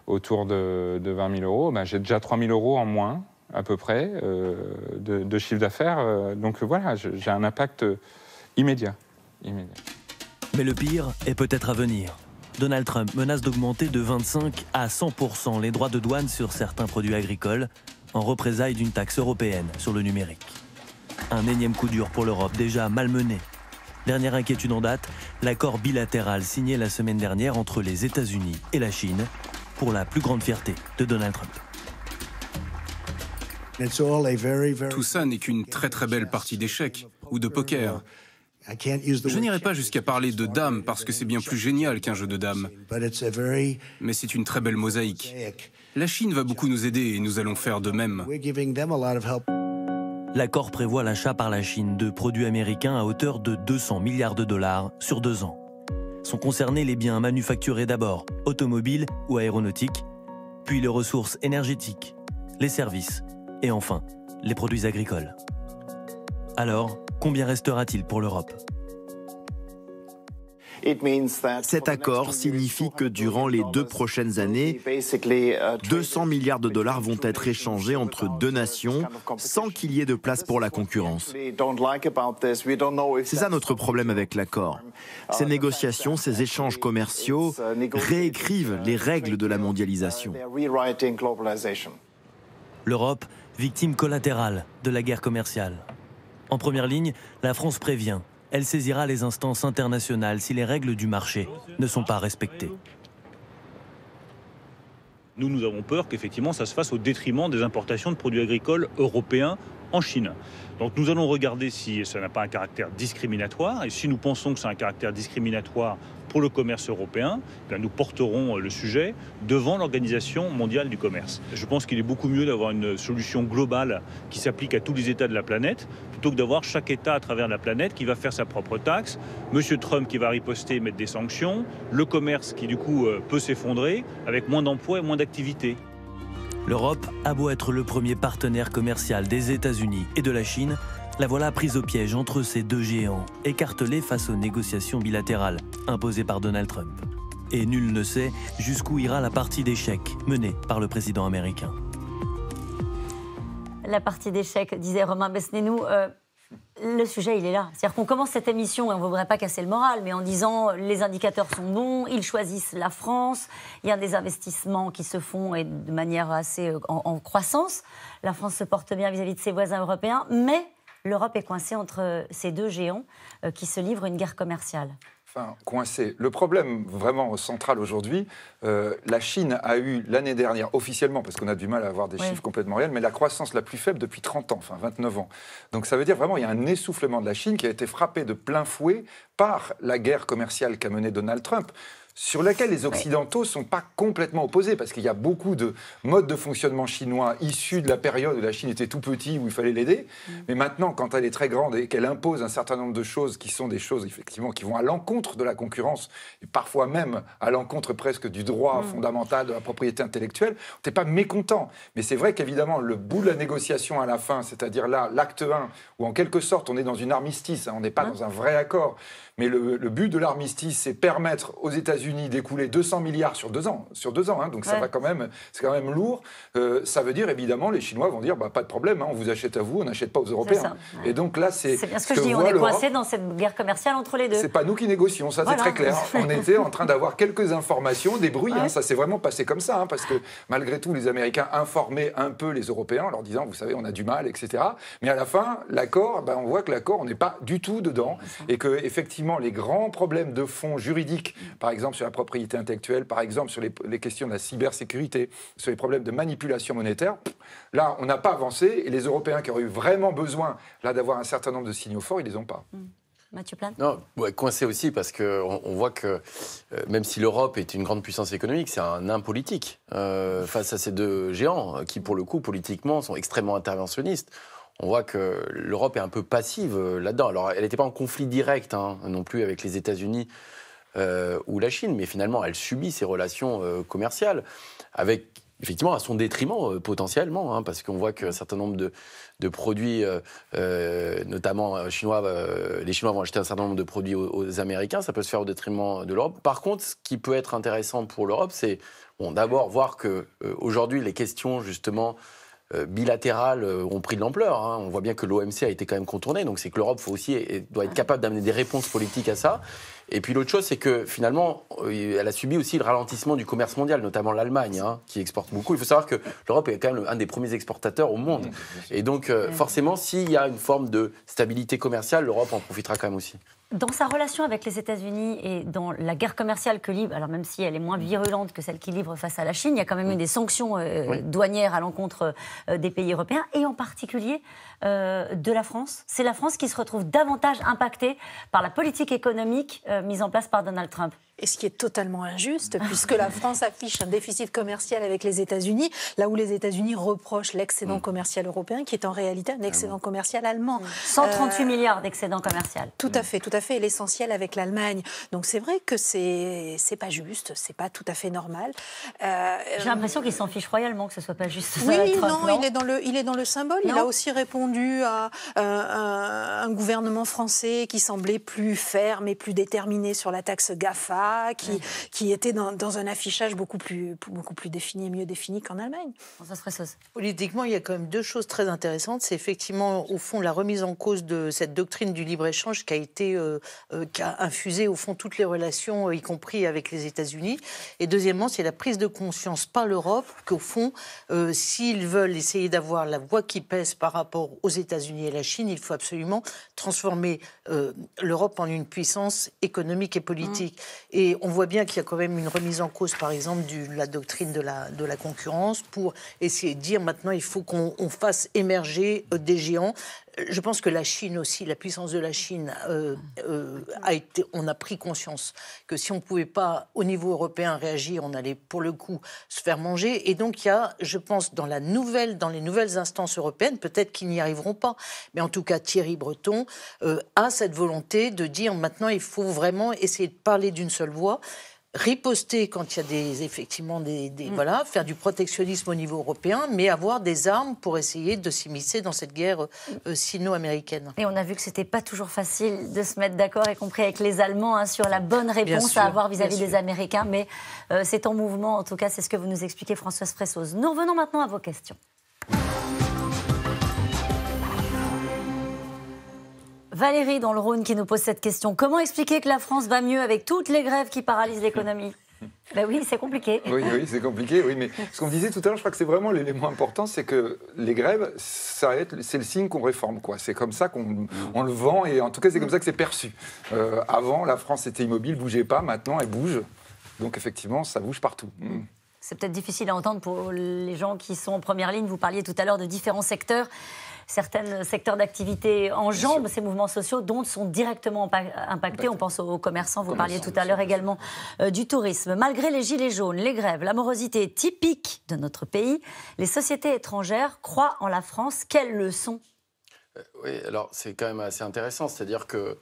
autour de, 20 000 euros. Ben, j'ai déjà 3 000 euros en moins, à peu près, euh, de, chiffre d'affaires. donc voilà, j'ai un impact immédiat. immédiat. Mais le pire est peut-être à venir. Donald Trump menace d'augmenter de 25 à 100% les droits de douane sur certains produits agricoles en représailles d'une taxe européenne sur le numérique. Un énième coup dur pour l'Europe déjà malmenée Dernière inquiétude en date, l'accord bilatéral signé la semaine dernière entre les États-Unis et la Chine pour la plus grande fierté de Donald Trump. Tout ça n'est qu'une très très belle partie d'échecs ou de poker. Je n'irai pas jusqu'à parler de dames parce que c'est bien plus génial qu'un jeu de dames. Mais c'est une très belle mosaïque. La Chine va beaucoup nous aider et nous allons faire de même. L'accord prévoit l'achat par la Chine de produits américains à hauteur de 200 milliards de dollars sur deux ans. Sont concernés les biens manufacturés d'abord, automobiles ou aéronautiques, puis les ressources énergétiques, les services et enfin les produits agricoles. Alors, combien restera-t-il pour l'Europe cet accord signifie que durant les deux prochaines années, 200 uh, milliards de dollars vont être échangés entre deux nations sans qu'il y ait de place pour la concurrence. C'est ça notre problème avec l'accord. Uh, ces négociations, ces échanges uh, commerciaux réécrivent les règles de la mondialisation. L'Europe, victime collatérale de la guerre commerciale. En première ligne, la France prévient elle saisira les instances internationales si les règles du marché ne sont pas respectées. Nous, nous avons peur qu'effectivement ça se fasse au détriment des importations de produits agricoles européens en Chine. Donc nous allons regarder si ça n'a pas un caractère discriminatoire et si nous pensons que c'est un caractère discriminatoire, pour le commerce européen, eh nous porterons euh, le sujet devant l'Organisation mondiale du commerce. Je pense qu'il est beaucoup mieux d'avoir une solution globale qui s'applique à tous les États de la planète, plutôt que d'avoir chaque État à travers la planète qui va faire sa propre taxe, M. Trump qui va riposter et mettre des sanctions, le commerce qui du coup euh, peut s'effondrer avec moins d'emplois et moins d'activités. L'Europe a beau être le premier partenaire commercial des États-Unis et de la Chine, la voilà prise au piège entre ces deux géants, écartelée face aux négociations bilatérales imposées par Donald Trump. Et nul ne sait jusqu'où ira la partie d'échec menée par le président américain. La partie d'échecs, disait Romain Besnénou. Euh, le sujet, il est là. C'est-à-dire qu'on commence cette émission, et on ne voudrait pas casser le moral, mais en disant euh, les indicateurs sont bons, ils choisissent la France, il y a des investissements qui se font et de manière assez euh, en, croissance. La France se porte bien vis à -vis de ses voisins européens, mais l'Europe est coincée entre ces deux géants euh, qui se livrent une guerre commerciale Enfin, coincée. Le problème vraiment central aujourd'hui, euh, la Chine a eu l'année dernière, officiellement, parce qu'on a du mal à avoir des chiffres complètement réels, mais la croissance la plus faible depuis 30 ans, enfin 29 ans. Donc ça veut dire vraiment il y a un essoufflement de la Chine qui a été frappé de plein fouet par la guerre commerciale qu'a menée Donald Trump sur laquelle les Occidentaux ne sont pas complètement opposés, parce qu'il y a beaucoup de modes de fonctionnement chinois issus de la période où la Chine était tout petit, où il fallait l'aider. Mm. Mais maintenant, quand elle est très grande et qu'elle impose un certain nombre de choses qui sont des choses, effectivement, qui vont à l'encontre de la concurrence, et parfois même à l'encontre presque du droit mm. fondamental de la propriété intellectuelle, on n'est pas mécontent. Mais c'est vrai qu'évidemment, le bout de la négociation à la fin, c'est-à-dire là, l'acte 1, où en quelque sorte on est dans une armistice, hein, on n'est pas dans un vrai accord, mais le, le but de l'armistice, c'est permettre aux États-Unis découler 200 milliards sur deux ans, sur deux ans, hein, donc ça va quand même, c'est quand même lourd. Euh, ça veut dire évidemment, les Chinois vont dire, bah, pas de problème, hein, on vous achète à vous, on n'achète pas aux Européens. Et donc là, c'est bien ce que, je dis, on est coincé dans cette guerre commerciale entre les deux. C'est pas nous qui négocions, ça c'est très clair. on était en train d'avoir quelques informations, des bruits, hein, ça s'est vraiment passé comme ça, parce que malgré tout, les Américains informaient un peu les Européens en leur disant, vous savez, on a du mal, etc. Mais à la fin, l'accord, bah, on voit que l'accord, on n'est pas du tout dedans, et que effectivement, les grands problèmes de fonds juridiques, par exemple sur la propriété intellectuelle, par exemple sur les, questions de la cybersécurité, sur les problèmes de manipulation monétaire. Là, on n'a pas avancé et les Européens qui auraient eu vraiment besoin là d'avoir un certain nombre de signaux forts, ils les ont pas. Hmm. Mathieu Plane Non, coincé aussi parce qu'on on voit que euh, même si l'Europe est une grande puissance économique, c'est un nain politique euh, face à ces deux géants qui, pour le coup, politiquement, sont extrêmement interventionnistes. On voit que l'Europe est un peu passive euh, là-dedans. Alors, elle n'était pas en conflit direct hein, non plus avec les États-Unis euh, ou la Chine, mais finalement elle subit ses relations euh, commerciales avec effectivement à son détriment euh, potentiellement, hein, parce qu'on voit qu'un certain nombre de, produits, notamment chinois, les Chinois vont acheter un certain nombre de produits aux, Américains, ça peut se faire au détriment de l'Europe. Par contre, ce qui peut être intéressant pour l'Europe, c'est bon, d'abord voir que aujourd'hui les questions justement bilatérales ont pris de l'ampleur. Hein. On voit bien que l'OMC a été quand même contournée, donc c'est que l'Europe faut aussi doit être capable d'amener des réponses politiques à ça. Et puis l'autre chose, c'est que finalement, euh, elle a subi aussi le ralentissement du commerce mondial, notamment l'Allemagne, hein, qui exporte beaucoup. Il faut savoir que l'Europe est quand même un des premiers exportateurs au monde. Mmh, Et donc, euh, mmh. forcément, s'il y a une forme de stabilité commerciale, l'Europe en profitera quand même aussi. Dans sa relation avec les États-Unis et dans la guerre commerciale que livre, alors même si elle est moins mm. virulente que celle qu'il livre face à la Chine, il y a quand même mm. eu des sanctions euh, douanières à l'encontre euh, des pays européens et en particulier euh, de la France. C'est la France qui se retrouve davantage impactée par la politique économique mise en place par Donald Trump et ce qui est totalement injuste, puisque la France affiche un déficit commercial avec les États-Unis, là où les États-Unis reprochent l'excédent mm. commercial européen, qui est en réalité un excédent commercial allemand. 138 mm. euh, milliards d'excédent commercial. Tout à mm. fait, tout à fait, et l'essentiel avec l'Allemagne. Donc c'est vrai que c'est c'est pas juste, c'est pas tout à fait normal. Euh, J'ai l'impression qu'il s'en fiche royalement que ce soit pas juste. Oui, non, il est dans le il est dans le symbole. Il a aussi répondu à euh, un gouvernement français qui semblait plus ferme et plus déterminé sur la taxe Gafa qui, qui était dans, un affichage beaucoup plus, beaucoup plus défini et mieux défini qu'en Allemagne. Politiquement, il y a quand même deux choses très intéressantes. C'est effectivement, au fond, la remise en cause de cette doctrine du libre-échange qui a été, euh, euh, qui a infusé, au fond, toutes les relations, euh, y compris avec les États-Unis. Et deuxièmement, c'est la prise de conscience par l'Europe qu'au fond, s'ils veulent essayer d'avoir la voix qui pèse par rapport aux États-Unis et la Chine, il faut absolument transformer l'Europe en une puissance économique et politique. Mmh. Et on voit bien qu'il y a quand même une remise en cause, par exemple, de la doctrine de la, concurrence pour essayer de dire maintenant il faut qu'on fasse émerger euh, des géants. Je pense que la Chine aussi, la puissance de la Chine, euh, euh, a on a pris conscience que si on ne pouvait pas, au niveau européen, réagir, on allait pour le coup se faire manger. Et donc, il y a, je pense, dans, la nouvelle, dans les nouvelles instances européennes, peut-être qu'ils n'y arriveront pas, mais en tout cas, Thierry Breton euh, a cette volonté de dire maintenant, il faut vraiment essayer de parler d'une seule voix riposter quand il y a des, effectivement des, mm. voilà, faire du protectionnisme au niveau européen, mais avoir des armes pour essayer de s'immiscer dans cette guerre euh, sino-américaine. Et on a vu que c'était pas toujours facile de se mettre d'accord, y compris avec les Allemands, hein, sur la bonne réponse à avoir vis-à-vis des Américains, mais euh, c'est en mouvement, en tout cas, c'est ce que vous nous expliquez, Françoise Fressoz. Nous revenons maintenant à vos questions. Valérie dans le Rhône qui nous pose cette question. Comment expliquer que la France va mieux avec toutes les grèves qui paralysent l'économie ben oui, c'est compliqué. Oui, c'est compliqué. Oui, mais ce qu'on disait tout à l'heure, je crois que c'est vraiment l'élément important, c'est que les grèves, ça c'est le signe qu'on réforme, quoi. C'est comme ça qu'on le vend et en tout cas, c'est comme ça que c'est perçu. Euh, avant, la France était immobile, bougeait pas. Maintenant, elle bouge. Donc effectivement, ça bouge partout. Mm. C'est peut-être difficile à entendre pour les gens qui sont en première ligne. Vous parliez tout à l'heure de différents secteurs certains secteurs d'activité enjambent ces mouvements sociaux dont sont directement impactés. On pense aux commerçants, vous parliez tout à l'heure également euh, du tourisme. Malgré les gilets jaunes, les grèves, l'amorosité typique de notre pays, les sociétés étrangères croient en la France. Quelles leçons euh, Oui, alors c'est quand même assez intéressant. C'est-à-dire que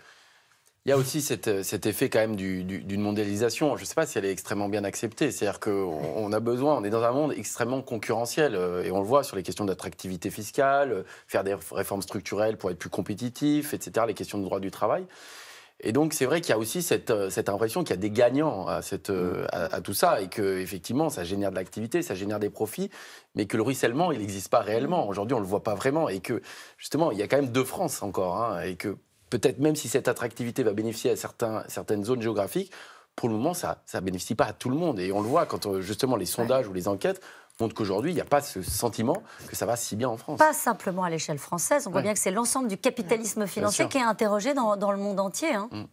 il y a aussi euh, cet effet quand même d'une mondialisation. Je ne sais pas si elle est extrêmement bien acceptée. C'est-à-dire qu'on a besoin, on est dans un monde extrêmement concurrentiel. Euh, et on le voit sur les questions d'attractivité fiscale, euh, faire des réformes structurelles pour être plus compétitif, etc., les questions de droit du travail. Et donc, c'est vrai qu'il y a aussi cette, cette impression qu'il y a des gagnants à, cette, à, tout ça et que, effectivement, ça génère de l'activité, ça génère des profits, mais que le ruissellement, il n'existe pas réellement. Aujourd'hui, on ne le voit pas vraiment et que, justement, il y a quand même deux France encore hein, et que peut-être même si cette attractivité va bénéficier à certaines zones géographiques, pour le moment, ça ne bénéficie pas à tout le monde. Et on le voit quand euh, justement les sondages ou les enquêtes montrent qu'aujourd'hui, il n'y a pas ce sentiment que ça va si bien en France. Pas simplement à l'échelle française. On voit bien que c'est l'ensemble du capitalisme financier qui est interrogé dans, le monde entier. Hein. Mm.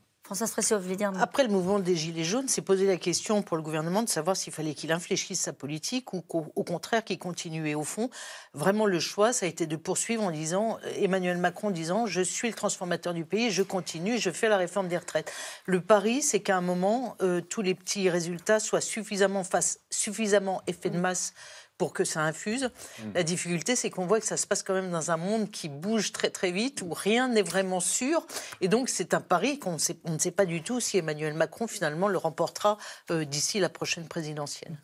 Après le mouvement des Gilets jaunes, s'est posé la question pour le gouvernement de savoir s'il fallait qu'il infléchisse sa politique ou au contraire qu'il continuait. Au fond, vraiment le choix, ça a été de poursuivre en disant, Emmanuel Macron disant, je suis le transformateur du pays, je continue, je fais la réforme des retraites. Le pari, c'est qu'à un moment, euh, tous les petits résultats soient suffisamment, face, suffisamment effet de masse pour que ça infuse. Mm. La difficulté, c'est qu'on voit que ça se passe quand même dans un monde qui bouge très très vite, où rien n'est vraiment sûr. Et donc, c'est un pari qu'on ne sait pas du tout si Emmanuel Macron, finalement, le remportera euh, d'ici la prochaine présidentielle.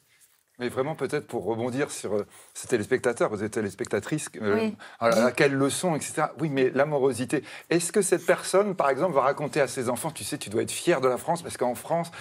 Mais vraiment, peut-être pour rebondir sur euh, ces téléspectateurs, vous êtes téléspectatrice, euh, à, quelle leçon, etc. Oui, mais l'amorosité. Est-ce que cette personne, par exemple, va raconter à ses enfants, tu sais, tu dois être fier de la France, parce qu'en France,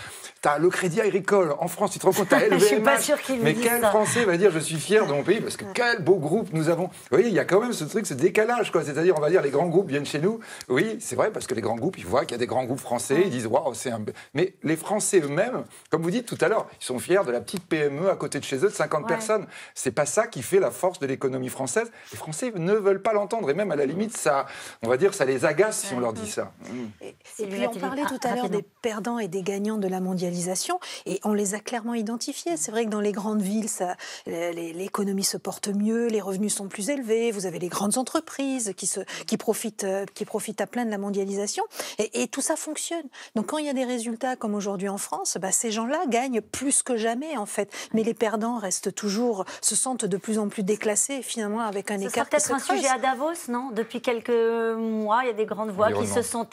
tu as le crédit agricole. En France, tu te rends compte, tu as LVMH. Mais quel Français va dire, je suis fier de mon pays, parce que quel beau groupe nous avons. Vous voyez, il y a quand même ce truc, ce décalage, quoi. C'est-à-dire, on va dire, les grands groupes viennent chez nous. Oui, c'est vrai, parce que les grands groupes, ils voient qu'il y a des grands groupes français, ils disent, waouh, c'est un. Mais les Français eux-mêmes, comme vous dites tout à l'heure, ils sont fiers de la petite PME à côté de chez eux de 50 personnes. C'est pas ça qui fait la force de l'économie française. Les Français ne veulent pas l'entendre et même à la limite, ça, on va dire, ça les agace si on leur dit ça. Mm. Et, puis on parlait tout à l'heure des perdants et des gagnants de la mondialisation et on les a clairement identifiés. C'est vrai que dans les grandes villes, ça euh, l'économie se porte mieux, les revenus sont plus élevés, vous avez les grandes entreprises qui, se, qui, profitent, euh, qui profitent à plein de la mondialisation et, tout ça fonctionne. Donc quand il y a des résultats comme aujourd'hui en France, bah, ces gens-là gagnent plus que jamais en fait. Mais les perdants restent toujours, se sentent de plus en plus déclassés, finalement, avec un Ce écart. C'est peut-être un sujet à Davos, non Depuis quelques mois, il y a des grandes voix qui se sont.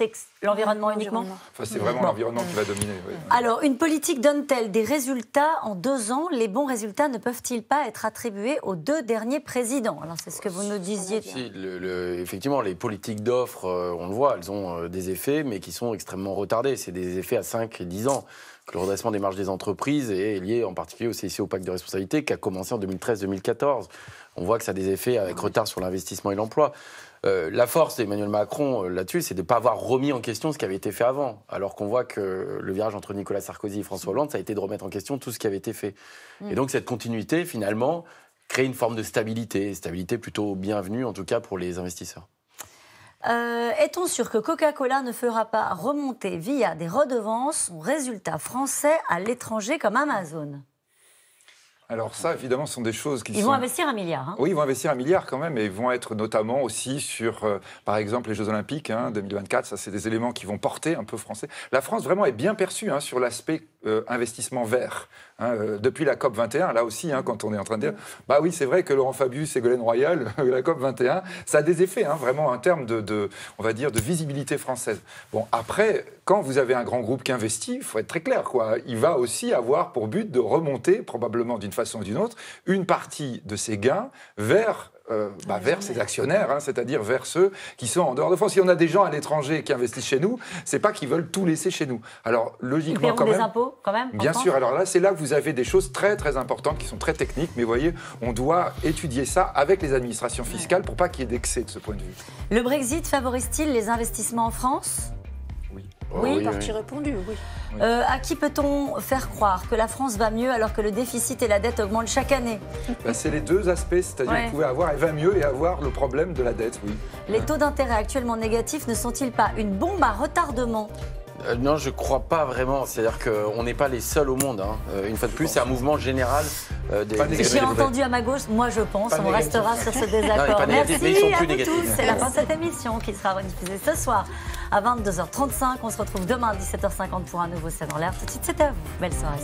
L'environnement uniquement enfin, C'est vraiment l'environnement qui va dominer. Alors, une politique donne-t-elle des résultats en deux ans Les bons résultats ne peuvent-ils pas être attribués aux deux derniers présidents Alors, c'est ce que vous nous disiez. effectivement, les politiques d'offres, euh, on le voit, elles ont euh, des effets, mais qui sont extrêmement retardés. C'est des effets à 5 et 10 ans. Le redressement des marges des entreprises est lié en particulier au CICE, au pacte de responsabilité, qui a commencé en 2013-2014. On voit que ça a des effets avec ah retard sur l'investissement et l'emploi. Euh, la force d'Emmanuel Macron euh, là-dessus, c'est de ne pas avoir remis en question ce qui avait été fait avant. Alors qu'on voit que le virage entre Nicolas Sarkozy et François Hollande, ça a été de remettre en question tout ce qui avait été fait. Mm. Et donc cette continuité, finalement, crée une forme de stabilité, stabilité plutôt bienvenue en tout cas pour les investisseurs. Euh, est-on sûr que Coca-Cola ne fera pas remonter via des redevances son résultat français à l'étranger comme Amazon alors ça, évidemment, ce sont des choses qui... Ils vont investir un milliard. Hein. Oui, ils vont investir un milliard quand même, et ils vont être notamment aussi sur, euh, par exemple, les Jeux olympiques 2024. Hein, ça, c'est des éléments qui vont porter un peu français. La France, vraiment, est bien perçue hein, sur l'aspect euh, investissement vert. Hein, euh, depuis la COP 21, là aussi, hein, quand on est en train de dire, mm. bah oui, c'est vrai que Laurent Fabius, et Golène Royal, euh, la COP 21, ça a des effets, hein, vraiment, en termes de, de, on va dire, de visibilité française. Bon, après, quand vous avez un grand groupe qui investit, il faut être très clair, quoi. Il va aussi avoir pour but de remonter, probablement d'une façon ou d'une autre, une partie de ses gains vers euh, bah, ah, vers ses actionnaires, hein, c'est-à-dire vers ceux qui sont en dehors de France. Si on a des gens à l'étranger qui investissent chez nous, c'est pas qu'ils veulent tout laisser chez nous. Alors logiquement, quand des impôts, quand même. Bien sûr. Alors là, c'est là que vous avez des choses très très importantes qui sont très techniques, mais vous voyez, on doit étudier ça avec les administrations fiscales pour pas qu'il y ait d'excès de ce point de vue. Le Brexit favorise-t-il les investissements en France oui, partie oui. répondue, oui. Euh, à qui peut-on faire croire que la France va mieux alors que le déficit et la dette augmentent chaque année bah, C'est les deux aspects, c'est-à-dire qu'on pouvait avoir et va mieux et avoir le problème de la dette, oui. Les taux d'intérêt actuellement négatifs ne sont-ils pas une bombe à retardement euh, non, je crois pas vraiment. C'est-à-dire qu'on n'est pas les seuls au monde. Hein. Euh, une fois de plus, c'est un mouvement général euh, des. J'ai entendu à ma gauche, moi je pense, on restera sur ce désaccord. Merci à tous. C'est la fin de cette émission qui sera rediffusée ce soir à 22h35. On se retrouve demain à 17h50 pour un nouveau C'est dans l'air. Tout de suite, c'est à vous. Belle soirée